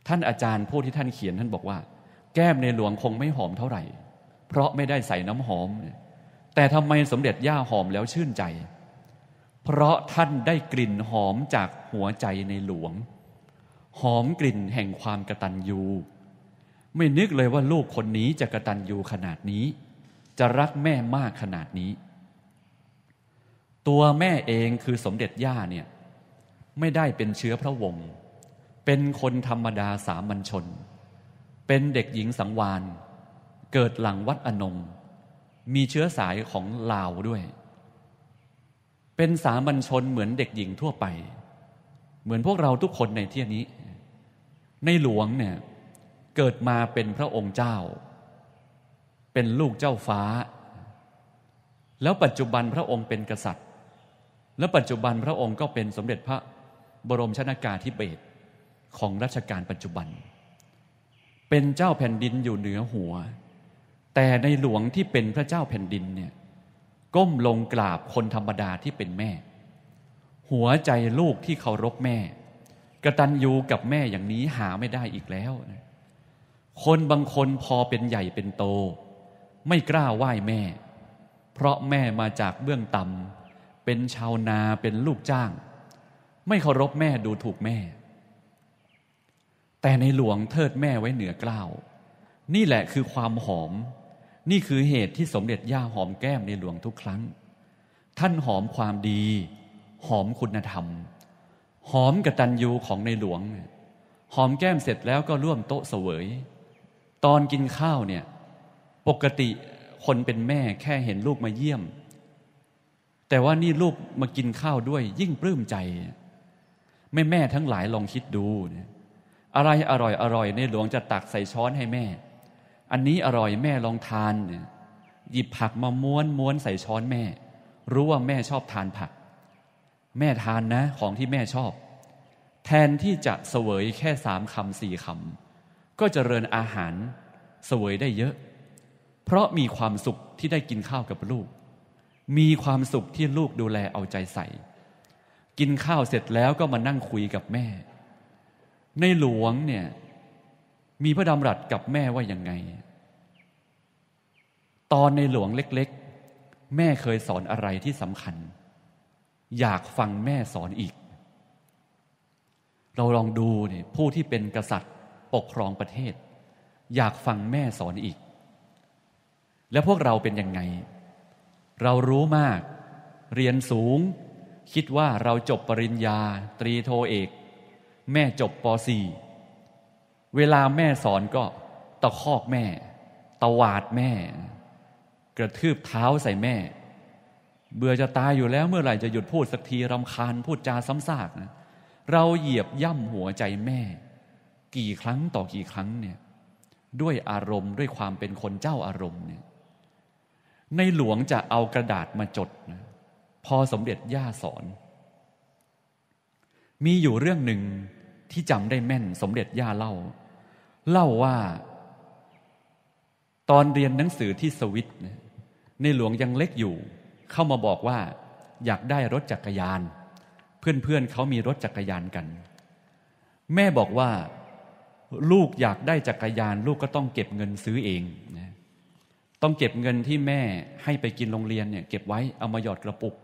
ท่านอาจารย์ผู้ที่ท่านเขียนท่านบอกว่า แก้มในหลวงคงไม่หอมเท่าไหร่ เพราะไม่ได้ใส่น้ำหอม แต่ทำไมสมเด็จย่าหอมแล้วชื่นใจ เพราะท่านได้กลิ่นหอมจากหัวใจในหลวง หอมกลิ่นแห่งความกระตันยูไม่นึกเลยว่าลูกคนนี้จะกระตันยูขนาดนี้ จะรักแม่มากขนาดนี้ ตัวแม่เองคือสมเด็จย่าเนี่ยไม่ได้เป็นเชื้อพระวงศ์เป็นคนธรรมดาสามัญชน เป็นเด็กหญิงสังวานเกิดหลังวัดอนงมีเชื้อสายของลาวด้วย เป็นสามัญชนเหมือนเด็กหญิงทั่วไป เหมือนพวกเราทุกคนในที่นี้ ในหลวงเนี่ยเกิดมาเป็นพระองค์เจ้า เป็นลูกเจ้าฟ้า แล้วปัจจุบันพระองค์เป็นกษัตริย์ และปัจจุบันพระองค์ก็เป็นสมเด็จพระบรมชนากาธิเบศของรัชกาลปัจจุบัน เป็นเจ้าแผ่นดินอยู่เหนือหัว แต่ในหลวงที่เป็นพระเจ้าแผ่นดินเนี่ยก้มลงกราบคนธรรมดาที่เป็นแม่ หัวใจลูกที่เคารพแม่กระตันยูกับแม่อย่างนี้หาไม่ได้อีกแล้ว คนบางคนพอเป็นใหญ่เป็นโต ไม่กล้าไหว้แม่ เพราะแม่มาจากเบื้องต่ำเป็นชาวนาเป็นลูกจ้างไม่เคารพแม่ดูถูกแม่ แต่ในหลวงเทิดแม่ไว้เหนือกล้าว นี่แหละคือความหอม นี่คือเหตุที่สมเด็จย่าหอมแก้มในหลวงทุกครั้ง ท่านหอมความดี หอมคุณธรรม หอมกตัญญูของในหลวง หอมแก้มเสร็จแล้วก็ร่วมโต๊ะเสวย ตอนกินข้าวเนี่ย ปกติคนเป็นแม่แค่เห็นลูกมาเยี่ยม แต่ว่านี่ลูกมากินข้าวด้วยยิ่งปลื้มใจแม่แม่ทั้งหลายลองคิดดูเนี่ยอะไรอร่อยอร่อยในหลวงจะตักใส่ช้อนให้แม่ อันนี้อร่อยแม่ลองทานเนี่ยหยิบผักมาม้วนม้วนใส่ช้อนแม่ รู้ว่าแม่ชอบทานผัก แม่ทานนะ ของที่แม่ชอบ แทนที่จะเสวยแค่สามคำสี่คำก็จเจริญอาหารเสวยได้เยอะ เพราะมีความสุขที่ได้กินข้าวกับลูก มีความสุขที่ลูกดูแลเอาใจใส่กินข้าวเสร็จแล้วก็มานั่งคุยกับแม่ ในหลวงเนี่ย มีพระดำรัสกับแม่ว่ายังไง ตอนในหลวงเล็กๆ แม่เคยสอนอะไรที่สำคัญ อยากฟังแม่สอนอีก เราลองดูเนี่ยผู้ที่เป็นกษัตริย์ปกครองประเทศ อยากฟังแม่สอนอีก แล้วพวกเราเป็นยังไง เรารู้มาก เรียนสูงคิดว่าเราจบปริญญา ตรีโทเอก แม่จบป .4 เวลาแม่สอนก็ตะคอกแม่ตะวาดแม่ กระทืบเท้าใส่แม่ เบื่อจะตายอยู่แล้วเมื่อไหร่จะหยุดพูดสักทีรำคาญพูดจาซ้ำซากนะเราเหยียบย่ำหัวใจแม่ กี่ครั้งต่อกี่ครั้งเนี่ย ด้วยอารมณ์ด้วยความเป็นคนเจ้าอารมณ์เนี่ย ในหลวงจะเอากระดาษมาจดนะพอสมเด็จย่าสอน มีอยู่เรื่องหนึ่งที่จำได้แม่นสมเด็จย่าเล่า เล่าว่า ตอนเรียนหนังสือที่สวิต ในหลวงยังเล็กอยู่ เข้ามาบอกว่า อยากได้รถจักรยาน เพื่อนๆเเขามีรถจักรยานกัน แม่บอกว่าลูกอยากได้จักรยาน ลูกก็ต้องเก็บเงินซื้อเอง ต้องเก็บเงินที่แม่ให้ไปกินโรงเรียนเนี่ยเก็บไว้เอามาหยอดกระปุก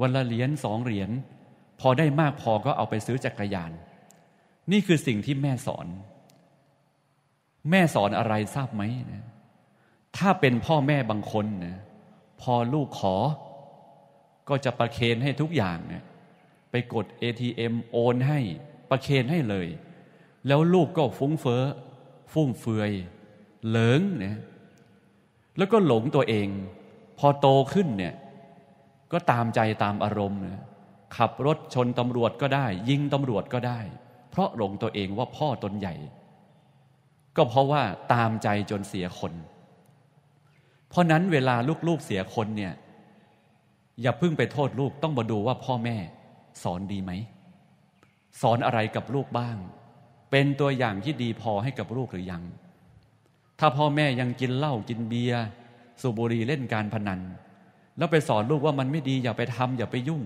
วันละเหรียญสองเหรียญ พอได้มากพอก็เอาไปซื้อจักรยาน นี่คือสิ่งที่แม่สอน แม่สอนอะไรทราบไหมนะ ถ้าเป็นพ่อแม่บางคนนะพอลูกขอ ก็จะประเคนให้ทุกอย่างเนะี่ยไปกด ATM โอนให้ประเคนให้เลย แล้วลูกก็ฟุ้งเฟ้อ ฟุ่มเฟือย เหลิงเนี่ยแล้วก็หลงตัวเอง พอโตขึ้นเนี่ยก็ตามใจตามอารมณ์นะขับรถชนตำรวจก็ได้ ยิงตำรวจก็ได้ เพราะหลงตัวเองว่าพ่อตนใหญ่ ก็เพราะว่าตามใจจนเสียคน เพราะนั้นเวลาลูกๆเสียคนเนี่ย อย่าเพิ่งไปโทษลูกต้องมาดูว่าพ่อแม่สอนดีไหม สอนอะไรกับลูกบ้าง เป็นตัวอย่างที่ดีพอให้กับลูกหรือยัง ถ้าพ่อแม่ยังกินเหล้ากินเบียร์สูบบุหรี่เล่นการพนันแล้วไปสอนลูกว่ามันไม่ดีอย่าไปทำ อย่าไปยุ่ง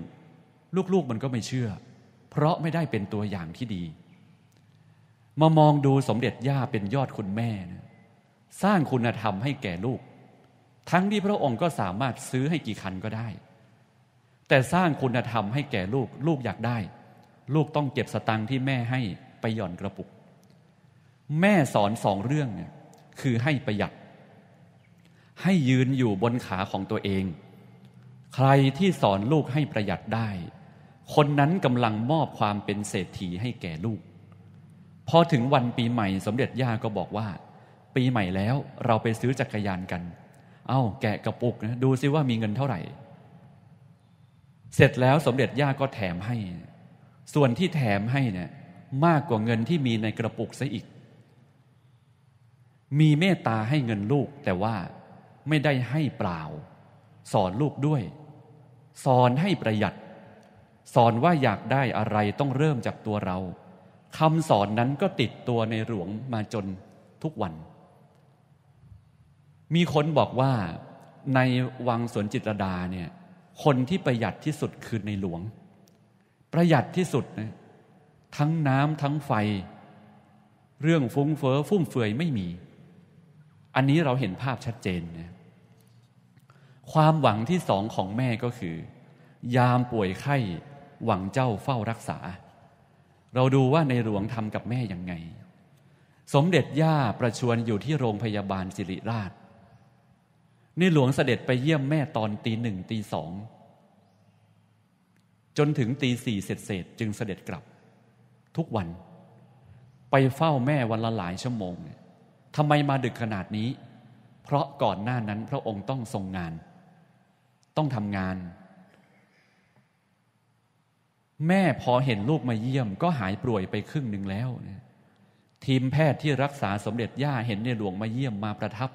ลูกๆมันก็ไม่เชื่อ เพราะไม่ได้เป็นตัวอย่างที่ดี มามองดูสมเด็จย่าเป็นยอดคุณแม่นะสร้างคุณธรรมให้แก่ลูก ทั้งที่พระองค์ก็สามารถซื้อให้กี่คันก็ได้ แต่สร้างคุณธรรมให้แก่ลูกลูกอยากได้ ลูกต้องเก็บสตังค์ที่แม่ให้ไปหย่อนกระปุก แม่สอนสองเรื่องเนี่ยคือให้ประหยัดให้ยืนอยู่บนขาของตัวเองใครที่สอนลูกให้ประหยัดได้ คนนั้นกำลังมอบความเป็นเศรษฐีให้แก่ลูก พอถึงวันปีใหม่ สมเด็จย่าก็บอกว่า ปีใหม่แล้วเราไปซื้อจักรยานกัน เอา้า แกะกระปุกนะดูซิว่ามีเงินเท่าไหร่ เสร็จแล้วสมเด็จย่าก็แถมให้ ส่วนที่แถมให้เนะี่ยมากกว่าเงินที่มีในกระปุกซะอีกมีเมตตาให้เงินลูก แต่ว่าไม่ได้ให้เปล่า สอนลูกด้วยสอนให้ประหยัด สอนว่าอยากได้อะไรต้องเริ่มจากตัวเราคำสอนนั้นก็ติดตัวในหลวงมาจนทุกวัน มีคนบอกว่าในวังสวนจิตรดาเนี่ยคนที่ประหยัดที่สุดคือในหลวง ประหยัดที่สุดนะทั้งน้ำทั้งไฟ เรื่องฟุ้งเฟอ้อฟุ่มเฟือยไม่มี อันนี้เราเห็นภาพชัดเจนนะความหวังที่สองของแม่ก็คือยามป่วยไข้ หวังเจ้าเฝ้ารักษา เราดูว่าในหลวงทำกับแม่อย่างไง สมเด็จย่าประชวนอยู่ที่โรงพยาบาลสิริราชในหลวงเสด็จไปเยี่ยมแม่ตอนตีหนึ่งตีสองจนถึงตีสี่เสร็จเสร็จจึงเสด็จกลับ ทุกวัน ไปเฝ้าแม่วันละหลายชั่วโมงทำไมมาดึกขนาดนี้ เพราะก่อนหน้านั้นพระองค์ต้องทรงงานต้องทำงาน แม่พอเห็นลูกมาเยี่ยมก็หายป่วยไปครึ่งหนึ่งแล้วนะทีมแพทย์ที่รักษาสมเด็จย่าเห็นในหลวงมาเยี่ยมมาประทับ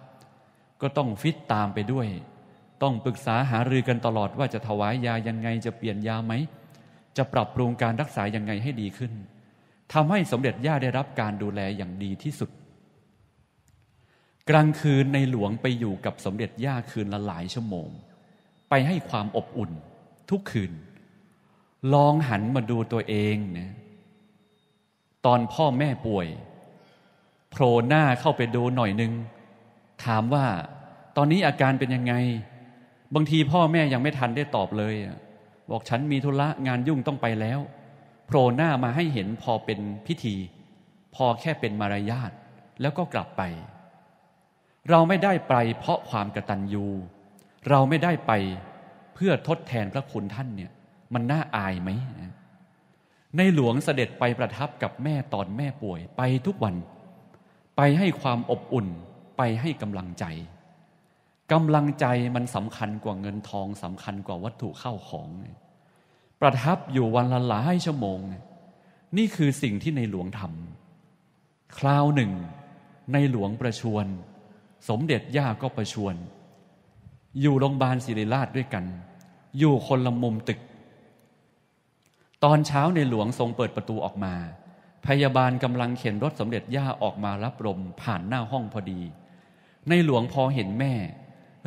ก็ต้องฟิตตามไปด้วย ต้องปรึกษาหารือกันตลอดว่าจะถวายยายังไงจะเปลี่ยนยาไหมจะปรับปรุงการรักษายังไงให้ดีขึ้นทำให้สมเด็จย่าได้รับการดูแลอย่างดีที่สุด กลางคืนในหลวงไปอยู่กับสมเด็จย่าคืนละหลายชั่วโมงไปให้ความอบอุ่นทุกคืน ลองหันมาดูตัวเองนะ ตอนพ่อแม่ป่วยโผล่หน้าเข้าไปดูหน่อยนึง ถามว่า ตอนนี้อาการเป็นยังไง บางทีพ่อแม่ยังไม่ทันได้ตอบเลย บอกฉันมีธุระงานยุ่งต้องไปแล้ว โผล่หน้ามาให้เห็นพอเป็นพิธี พอแค่เป็นมารยาท แล้วก็กลับไป เราไม่ได้ไปเพราะความกระตันยูเราไม่ได้ไปเพื่อทดแทนพระคุณท่านเนี่ยมันน่าอายไหม ในหลวงเสด็จไปประทับกับแม่ตอนแม่ป่วยไปทุกวัน ไปให้ความอบอุ่นไปให้กำลังใจกำลังใจมันสำคัญกว่าเงินทองสำคัญกว่าวัตถุเข้าของ ประทับอยู่วันละหลายชั่วโมง นี่คือสิ่งที่ในหลวงทำคราวหนึ่ง ในหลวงประชวนสมเด็จย่าก็ประชวนอยู่โรงพยาบาลศิริราชด้วยกัน อยู่คนละมุมตึก ตอนเช้าในหลวงทรงเปิดประตูออกมา พยาบาลกำลังเข็นรถสมเด็จย่าออกมารับลมผ่านหน้าห้องพอดี ในหลวงพอเห็นแม่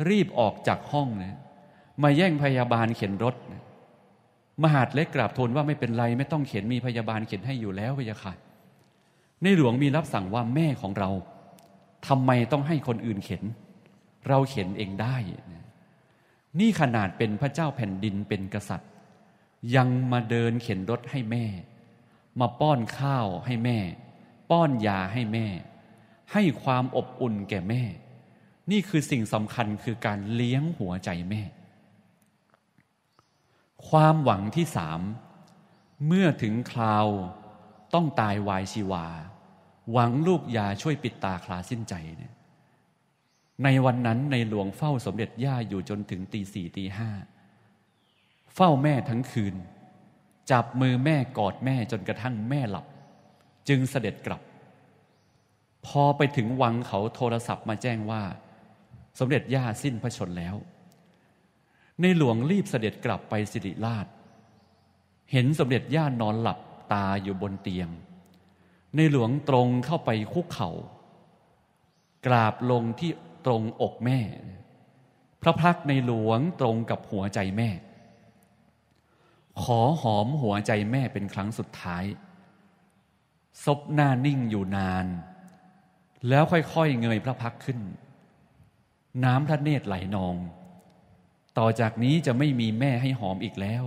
รีบออกจากห้องนะ มาแย่งพยาบาลเข็นรถนะมหาดเล็กกราบทูลว่าไม่เป็นไรไม่ต้องเข็น มีพยาบาลเข็นให้อยู่แล้วพยาค่ะ ในหลวงมีรับสั่งว่าแม่ของเราทำไมต้องให้คนอื่นเข็นเราเข็นเองได้ นี่ขนาดเป็นพระเจ้าแผ่นดินเป็นกษัตริย์ ยังมาเดินเข็นรถให้แม่ มาป้อนข้าวให้แม่ ป้อนยาให้แม่ ให้ความอบอุ่นแก่แม่ นี่คือสิ่งสำคัญคือการเลี้ยงหัวใจแม่ ความหวังที่สามเมื่อถึงคราวต้องตายวายชีวา หวังลูกยาช่วยปิดตาคลาสิ้นใจเนี่ยในวันนั้นในหลวงเฝ้าสมเด็จย่าอยู่จนถึงตีสี่ตีห้าเฝ้าแม่ทั้งคืน จับมือแม่กอดแม่จนกระทั่งแม่หลับ จึงเสด็จกลับ พอไปถึงวังเขาโทรศัพท์มาแจ้งว่า สมเด็จย่าสิ้นพระชนแล้ว ในหลวงรีบเสด็จกลับไปสิริราช เห็นสมเด็จย่านอนหลับตาอยู่บนเตียง ในหลวงตรงเข้าไปคุกเขา่ากราบลงที่ตรงอกแม่ พระพักในหลวงตรงกับหัวใจแม่ ขอหอมหัวใจแม่เป็นครั้งสุดท้ายซบหน้านิ่งอยู่นาน แล้วค่อยๆเงยพระพักขึ้น น้ำพระเนตรไหลนอง ต่อจากนี้จะไม่มีแม่ให้หอมอีกแล้ว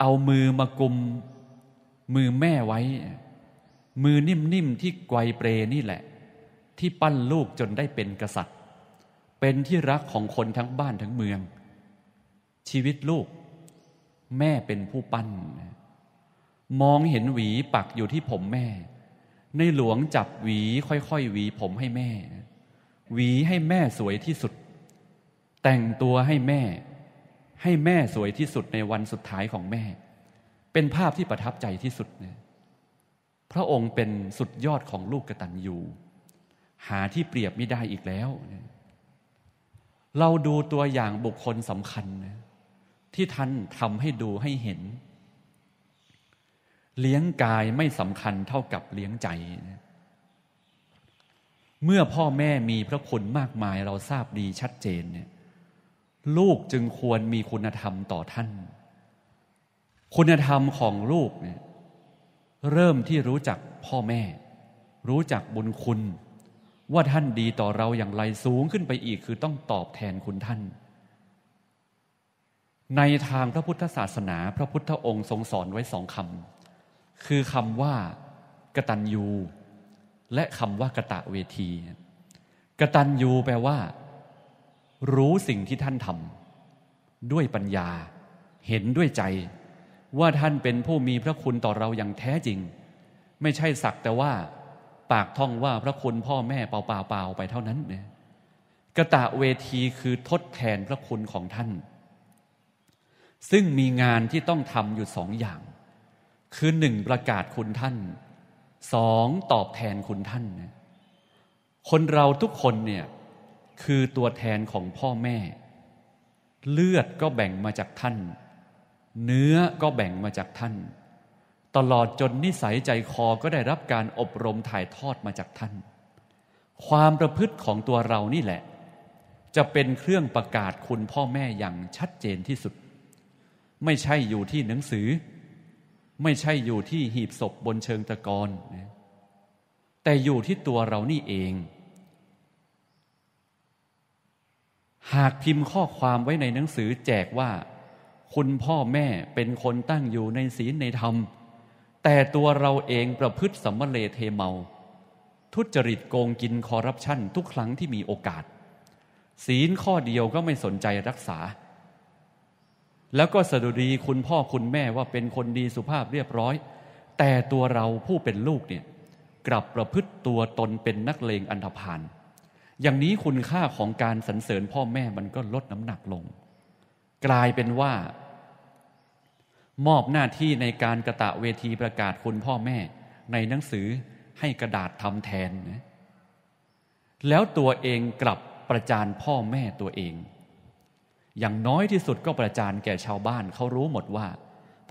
เอามือมากุม มือแม่ไว้ มือนิ่มๆที่ไกวเปรนี่แหละที่ปั้นลูกจนได้เป็นกษัตริย์ เป็นที่รักของคนทั้งบ้านทั้งเมือง ชีวิตลูกแม่เป็นผู้ปั้น มองเห็นหวีปักอยู่ที่ผมแม่ ในหลวงจับหวีค่อยๆหวีผมให้แม่ หวีให้แม่สวยที่สุด แต่งตัวให้แม่ ให้แม่สวยที่สุดในวันสุดท้ายของแม่ เป็นภาพที่ประทับใจที่สุดนพระองค์เป็นสุดยอดของลูกกระตันยูหาที่เปรียบไม่ได้อีกแล้ว เราดูตัวอย่างบุคคลสำคัญนะที่ท่านทำให้ดูให้เห็น เลี้ยงกายไม่สำคัญเท่ากับเลี้ยงใจ เมื่อพ่อแม่มีพระคุณมากมายเราทราบดีชัดเจนเนี่ย ลูกจึงควรมีคุณธรรมต่อท่าน คุณธรรมของลูกเนี่ยเริ่มที่รู้จักพ่อแม่ รู้จักบุญคุณว่าท่านดีต่อเราอย่างไรสูงขึ้นไปอีกคือต้องตอบแทนคุณท่าน ในทางพระพุทธศาสนาพระพุทธองค์ทรงสอนไว้สองคำคือคำว่า กตัญญูและคำว่ากะตะเวที กตัญญูแปลว่า รู้สิ่งที่ท่านทำด้วยปัญญา เห็นด้วยใจ ว่าท่านเป็นผู้มีพระคุณต่อเราอย่างแท้จริง ไม่ใช่สักแต่ว่าปากท่องว่าพระคุณพ่อแม่เปล่าเปล่าไปเท่านั้นเนี่ยกระตะเวทีคือทดแทนพระคุณของท่าน ซึ่งมีงานที่ต้องทำอยู่สองอย่าง คือหนึ่งประกาศคุณท่านสองตอบแทนคุณท่านนะคนเราทุกคนเนี่ยคือตัวแทนของพ่อแม่ เลือดก็แบ่งมาจากท่าน เนื้อก็แบ่งมาจากท่านตลอดจนนิสัยใจคอก็ได้รับการอบรมถ่ายทอดมาจากท่าน ความประพฤติของตัวเรานี่แหละ จะเป็นเครื่องประกาศคุณพ่อแม่อย่างชัดเจนที่สุด ไม่ใช่อยู่ที่หนังสือ ไม่ใช่อยู่ที่หีบศพบนเชิงตะกอนแต่อยู่ที่ตัวเรานี่เอง หากพิมพ์ข้อความไว้ในหนังสือแจกว่า คุณพ่อแม่เป็นคนตั้งอยู่ในศีลในธรรมแต่ตัวเราเองประพฤติสัมมเลเทเมา ทุจริตโกงกินคอรัปชันทุกครั้งที่มีโอกาส ศีลข้อเดียวก็ไม่สนใจรักษา แล้วก็สดุดีคุณพ่อคุณแม่ว่าเป็นคนดีสุภาพเรียบร้อย แต่ตัวเราผู้เป็นลูกเนี่ยกลับประพฤติตัวตนเป็นนักเลงอันธพาล อย่างนี้คุณค่าของการสรรเสริญพ่อแม่มันก็ลดน้ำหนักลง กลายเป็นว่ามอบหน้าที่ในการกระตะเวทีประกาศคุณพ่อแม่ในหนังสือให้กระดาษทำแทนนะ แล้วตัวเองกลับประจานพ่อแม่ตัวเอง อย่างน้อยที่สุดก็ประจานแก่ชาวบ้านเขารู้หมดว่า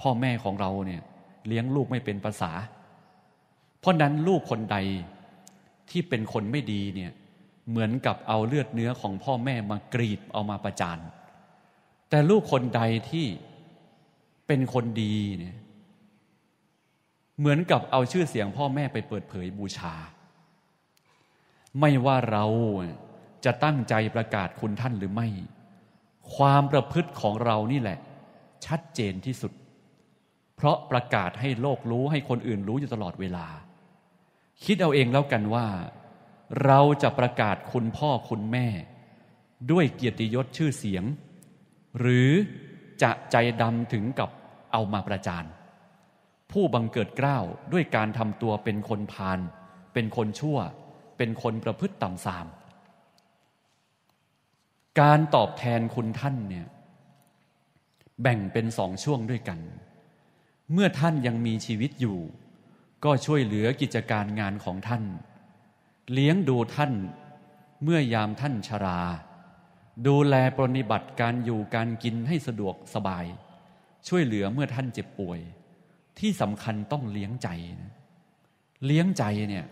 พ่อแม่ของเราเนี่ย เลี้ยงลูกไม่เป็นภาษา เพราะนั้นลูกคนใดที่เป็นคนไม่ดีเนี่ย เหมือนกับเอาเลือดเนื้อของพ่อแม่มากรีดเอามาประจาน แต่ลูกคนใดที่เป็นคนดีเนี่ยเหมือนกับเอาชื่อเสียงพ่อแม่ไปเปิดเผยบูชา ไม่ว่าเราจะตั้งใจประกาศคุณท่านหรือไม่ ความประพฤติของเรานี่แหละ ชัดเจนที่สุด เพราะประกาศให้โลกรู้ให้คนอื่นรู้อยู่ตลอดเวลา คิดเอาเองแล้วกันว่า เราจะประกาศคุณพ่อคุณแม่ ด้วยเกียรติยศชื่อเสียง หรือจะใจดำถึงกับเอามาประจานผู้บังเกิดเกล้าด้วยการทำตัวเป็นคนพาน เป็นคนชั่ว เป็นคนประพฤติต่ำทราม การตอบแทนคุณท่านเนี่ย แบ่งเป็นสองช่วงด้วยกัน เมื่อท่านยังมีชีวิตอยู่ ก็ช่วยเหลือกิจการงานของท่าน เลี้ยงดูท่านเมื่อยามท่านชราดูแลปรนิบัติการอยู่การกินให้สะดวกสบาย ช่วยเหลือเมื่อท่านเจ็บป่วย ที่สำคัญต้องเลี้ยงใจ เลี้ยงใจเนี่ย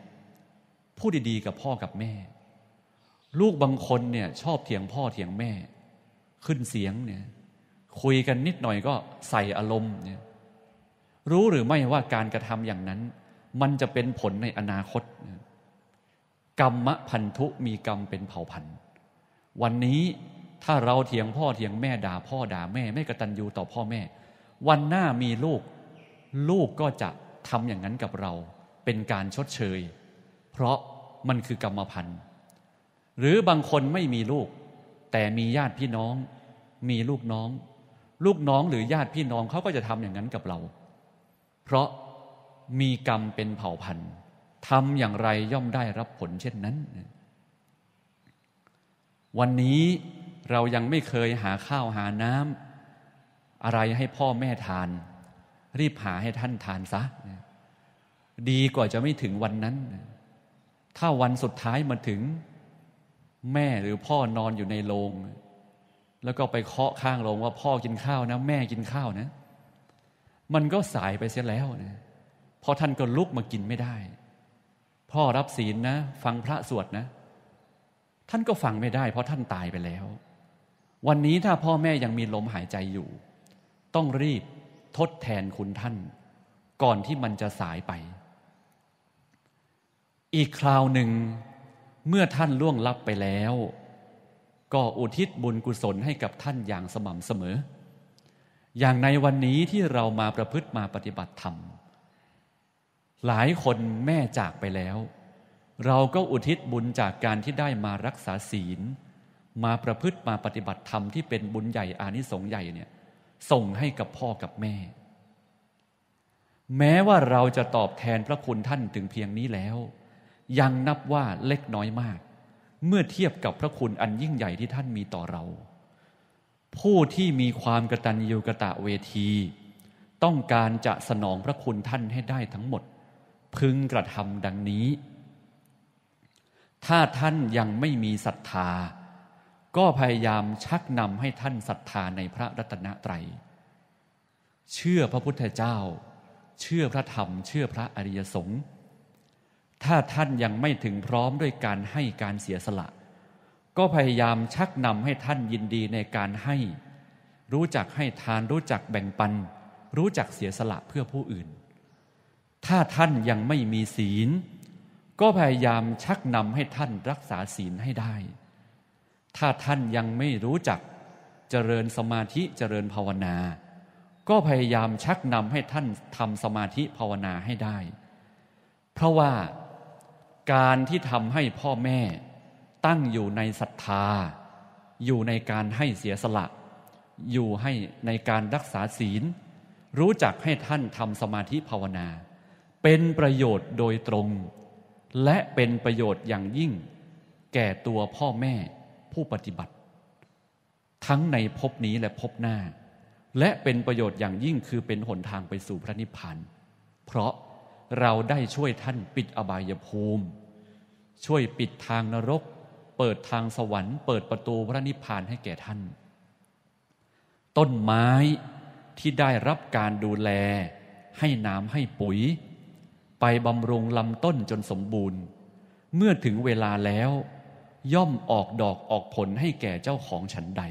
พูดดีๆกับพ่อกับแม่ ลูกบางคนเนี่ยชอบเถียงพ่อเถียงแม่ ขึ้นเสียงเนี่ยคุยกันนิดหน่อยก็ใส่อารมณ์เนี่ยรู้หรือไม่ว่าการกระทำอย่างนั้น มันจะเป็นผลในอนาคต กรรมพันธุมีกรรมเป็นเผ่าพันธุวันนี้ถ้าเราเถียงพ่อเถียงแม่ด่าพ่อด่าแม่ไม่กระตันยูต่อพ่อแม่ วันหน้ามีลูก ลูกก็จะทำอย่างนั้นกับเรา เป็นการชดเชยเพราะมันคือกรรมพันธุ์ หรือบางคนไม่มีลูก แต่มีญาติพี่น้องมีลูกน้อง ลูกน้องหรือญาติพี่น้องเขาก็จะทำอย่างนั้นกับเรา เพราะมีกรรมเป็นเผ่าพันธุ์ทำอย่างไรย่อมได้รับผลเช่นนั้นวันนี้เรายังไม่เคยหาข้าวหาน้ำอะไรให้พ่อแม่ทาน รีบหาให้ท่านทานซะ ดีกว่าจะไม่ถึงวันนั้น ถ้าวันสุดท้ายมาถึง แม่หรือพ่อนอนอยู่ในโรงแล้วก็ไปเคาะข้างโรงว่าพ่อกินข้าวนะ แม่กินข้าวนะ มันก็สายไปเสียแล้วนะเพราะท่านก็ลุกมากินไม่ได้ พ่อรับศีลนนะฟังพระสวดนะท่านก็ฟังไม่ได้เพราะท่านตายไปแล้ว วันนี้ถ้าพ่อแม่ยังมีลมหายใจอยู่ ต้องรีบทดแทนคุณท่าน ก่อนที่มันจะสายไป อีกคราวหนึ่ง เมื่อท่านล่วงลับไปแล้ว ก็อุทิศบุญกุศลให้กับท่านอย่างสม่ำเสมอ อย่างในวันนี้ที่เรามาประพฤติมาปฏิบัติธรรม หลายคนแม่จากไปแล้วเราก็อุทิศบุญจากการที่ได้มารักษาศีล มาประพฤติมาปฏิบัติธรรมที่เป็นบุญใหญ่อานิสงส์ใหญ่เนี่ย ส่งให้กับพ่อกับแม่ แม้ว่าเราจะตอบแทนพระคุณท่านถึงเพียงนี้แล้ว ยังนับว่าเล็กน้อยมาก เมื่อเทียบกับพระคุณอันยิ่งใหญ่ที่ท่านมีต่อเรา ผู้ที่มีความกระตันยูกระตะเวที ต้องการจะสนองพระคุณท่านให้ได้ทั้งหมด พึงกระทำดังนี้ถ้าท่านยังไม่มีศรัทธา ก็พยายามชักนำให้ท่านศรัทธาในพระรัตนตรัยเชื่อพระพุทธเจ้า เชื่อพระธรรมเชื่อพระอริยสงฆ์ ถ้าท่านยังไม่ถึงพร้อมด้วยการให้การเสียสละ ก็พยายามชักนำให้ท่านยินดีในการให้ รู้จักให้ทาน รู้จักแบ่งปัน รู้จักเสียสละเพื่อผู้อื่น ถ้าท่านยังไม่มีศีลก็พยายามชักนำให้ท่านรักษาศีลให้ได้ ถ้าท่านยังไม่รู้จักเจริญสมาธิเจริญภาวนา ก็พยายามชักนำให้ท่านทำสมาธิภาวนาให้ได้ เพราะว่าการที่ทำให้พ่อแม่ ตั้งอยู่ในศรัทธา อยู่ในการให้เสียสละ อยู่ให้ในการรักษาศีล รู้จักให้ท่านทำสมาธิภาวนา เป็นประโยชน์โดยตรงและเป็นประโยชน์อย่างยิ่ง แก่ตัวพ่อแม่ผู้ปฏิบัติ ทั้งในภพนี้และภพหน้า และเป็นประโยชน์อย่างยิ่งคือเป็นหนทางไปสู่พระนิพพานเพราะเราได้ช่วยท่านปิดอบายภูมิ ช่วยปิดทางนรก เปิดทางสวรรค์เปิดประตูพระนิพพานให้แก่ท่าน ต้นไม้ที่ได้รับการดูแลให้น้ำให้ปุ๋ยไปบำรุงลำต้นจนสมบูรณ์ เมื่อถึงเวลาแล้ว ย่อมออกดอกออกผลให้แก่เจ้าของฉันใด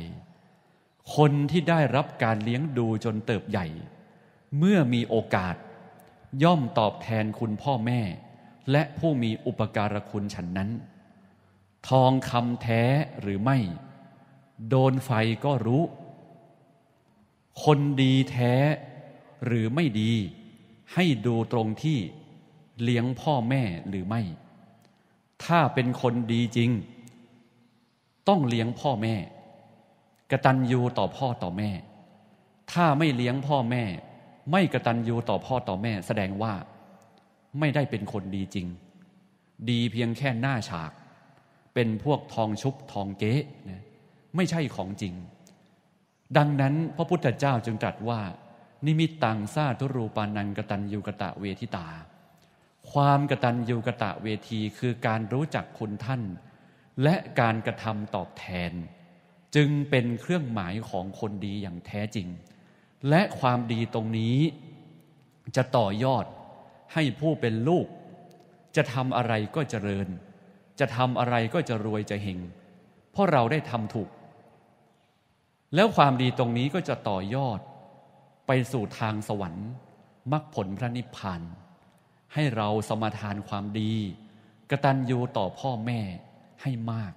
คนที่ได้รับการเลี้ยงดูจนเติบใหญ่ เมื่อมีโอกาส ย่อมตอบแทนคุณพ่อแม่ และผู้มีอุปการะคุณฉันนั้น ทองคำแท้หรือไม่ โดนไฟก็รู้ คนดีแท้ หรือไม่ดีให้ดูตรงที่เลี้ยงพ่อแม่หรือไม่ ถ้าเป็นคนดีจริง ต้องเลี้ยงพ่อแม่ กระตันยูต่อพ่อต่อแม่ ถ้าไม่เลี้ยงพ่อแม่ ไม่กระตันยูต่อพ่อต่อแม่ แสดงว่า ไม่ได้เป็นคนดีจริง ดีเพียงแค่หน้าฉาก เป็นพวกทองชุบทองเก๊นะไม่ใช่ของจริง ดังนั้นพระพุทธเจ้าจึงตรัสว่า นิมิตตังซาทุรูปานังกตัญยูกตะเวทิตาความกตัญญูกะตะเวทีคือการรู้จักคุณท่าน และการกระทำตอบแทน จึงเป็นเครื่องหมายของคนดีอย่างแท้จริง และความดีตรงนี้ จะต่อยอด ให้ผู้เป็นลูก จะทำอะไรก็เจริญ จะทำอะไรก็จะรวยจะเฮงเพราะเราได้ทำถูก แล้วความดีตรงนี้ก็จะต่อยอด ไปสู่ทางสวรรค์มรรคผลพระนิพพานให้เราสมาทานความดีกระตันยูต่อพ่อแม่ให้มาก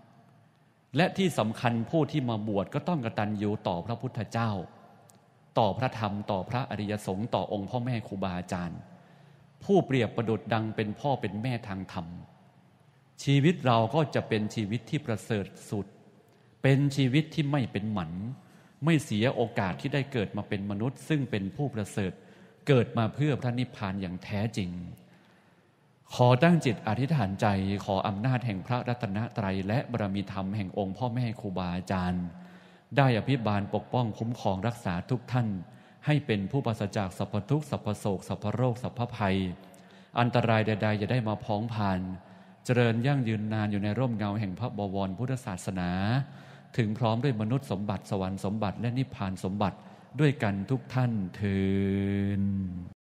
และที่สำคัญผู้ที่มาบวชก็ต้องกระตันยูต่อพระพุทธเจ้า ต่อพระธรรมต่อพระอริยสงฆ์ต่อองค์พ่อแม่ครูบาอาจารย์ผู้เปรียบประดุดดังเป็นพ่อเป็นแม่ทางธรรม ชีวิตเราก็จะเป็นชีวิตที่ประเสริฐสุด เป็นชีวิตที่ไม่เป็นหมันไม่เสียโอกาสที่ได้เกิดมาเป็นมนุษย์ ซึ่งเป็นผู้ประเสริฐเกิดมาเพื่อพระนิพพานอย่างแท้จริงขอตั้งจิตอธิษฐานใจขออำนาจแห่งพระรัตนตรัยและบารมีธรรม แห่งองค์พ่อแม่ครูบาอาจารย์ ได้อภิบาลปกป้องคุ้มครองรักษาทุกท่าน ให้เป็นผู้ปราศจากสัพพทุกสัพพโศกสัพพโรค สัพพภัย อันตรายใด ๆจะได้มาพ้องผ่าน เจริญยั่งยืนนานอยู่ในร่มเงาแห่งพระบวรพุทธศาสนา ถึงพร้อมด้วยมนุษย์สมบัติสวรรค์สมบัติและนิพพานสมบัติด้วยกันทุกท่านเทิน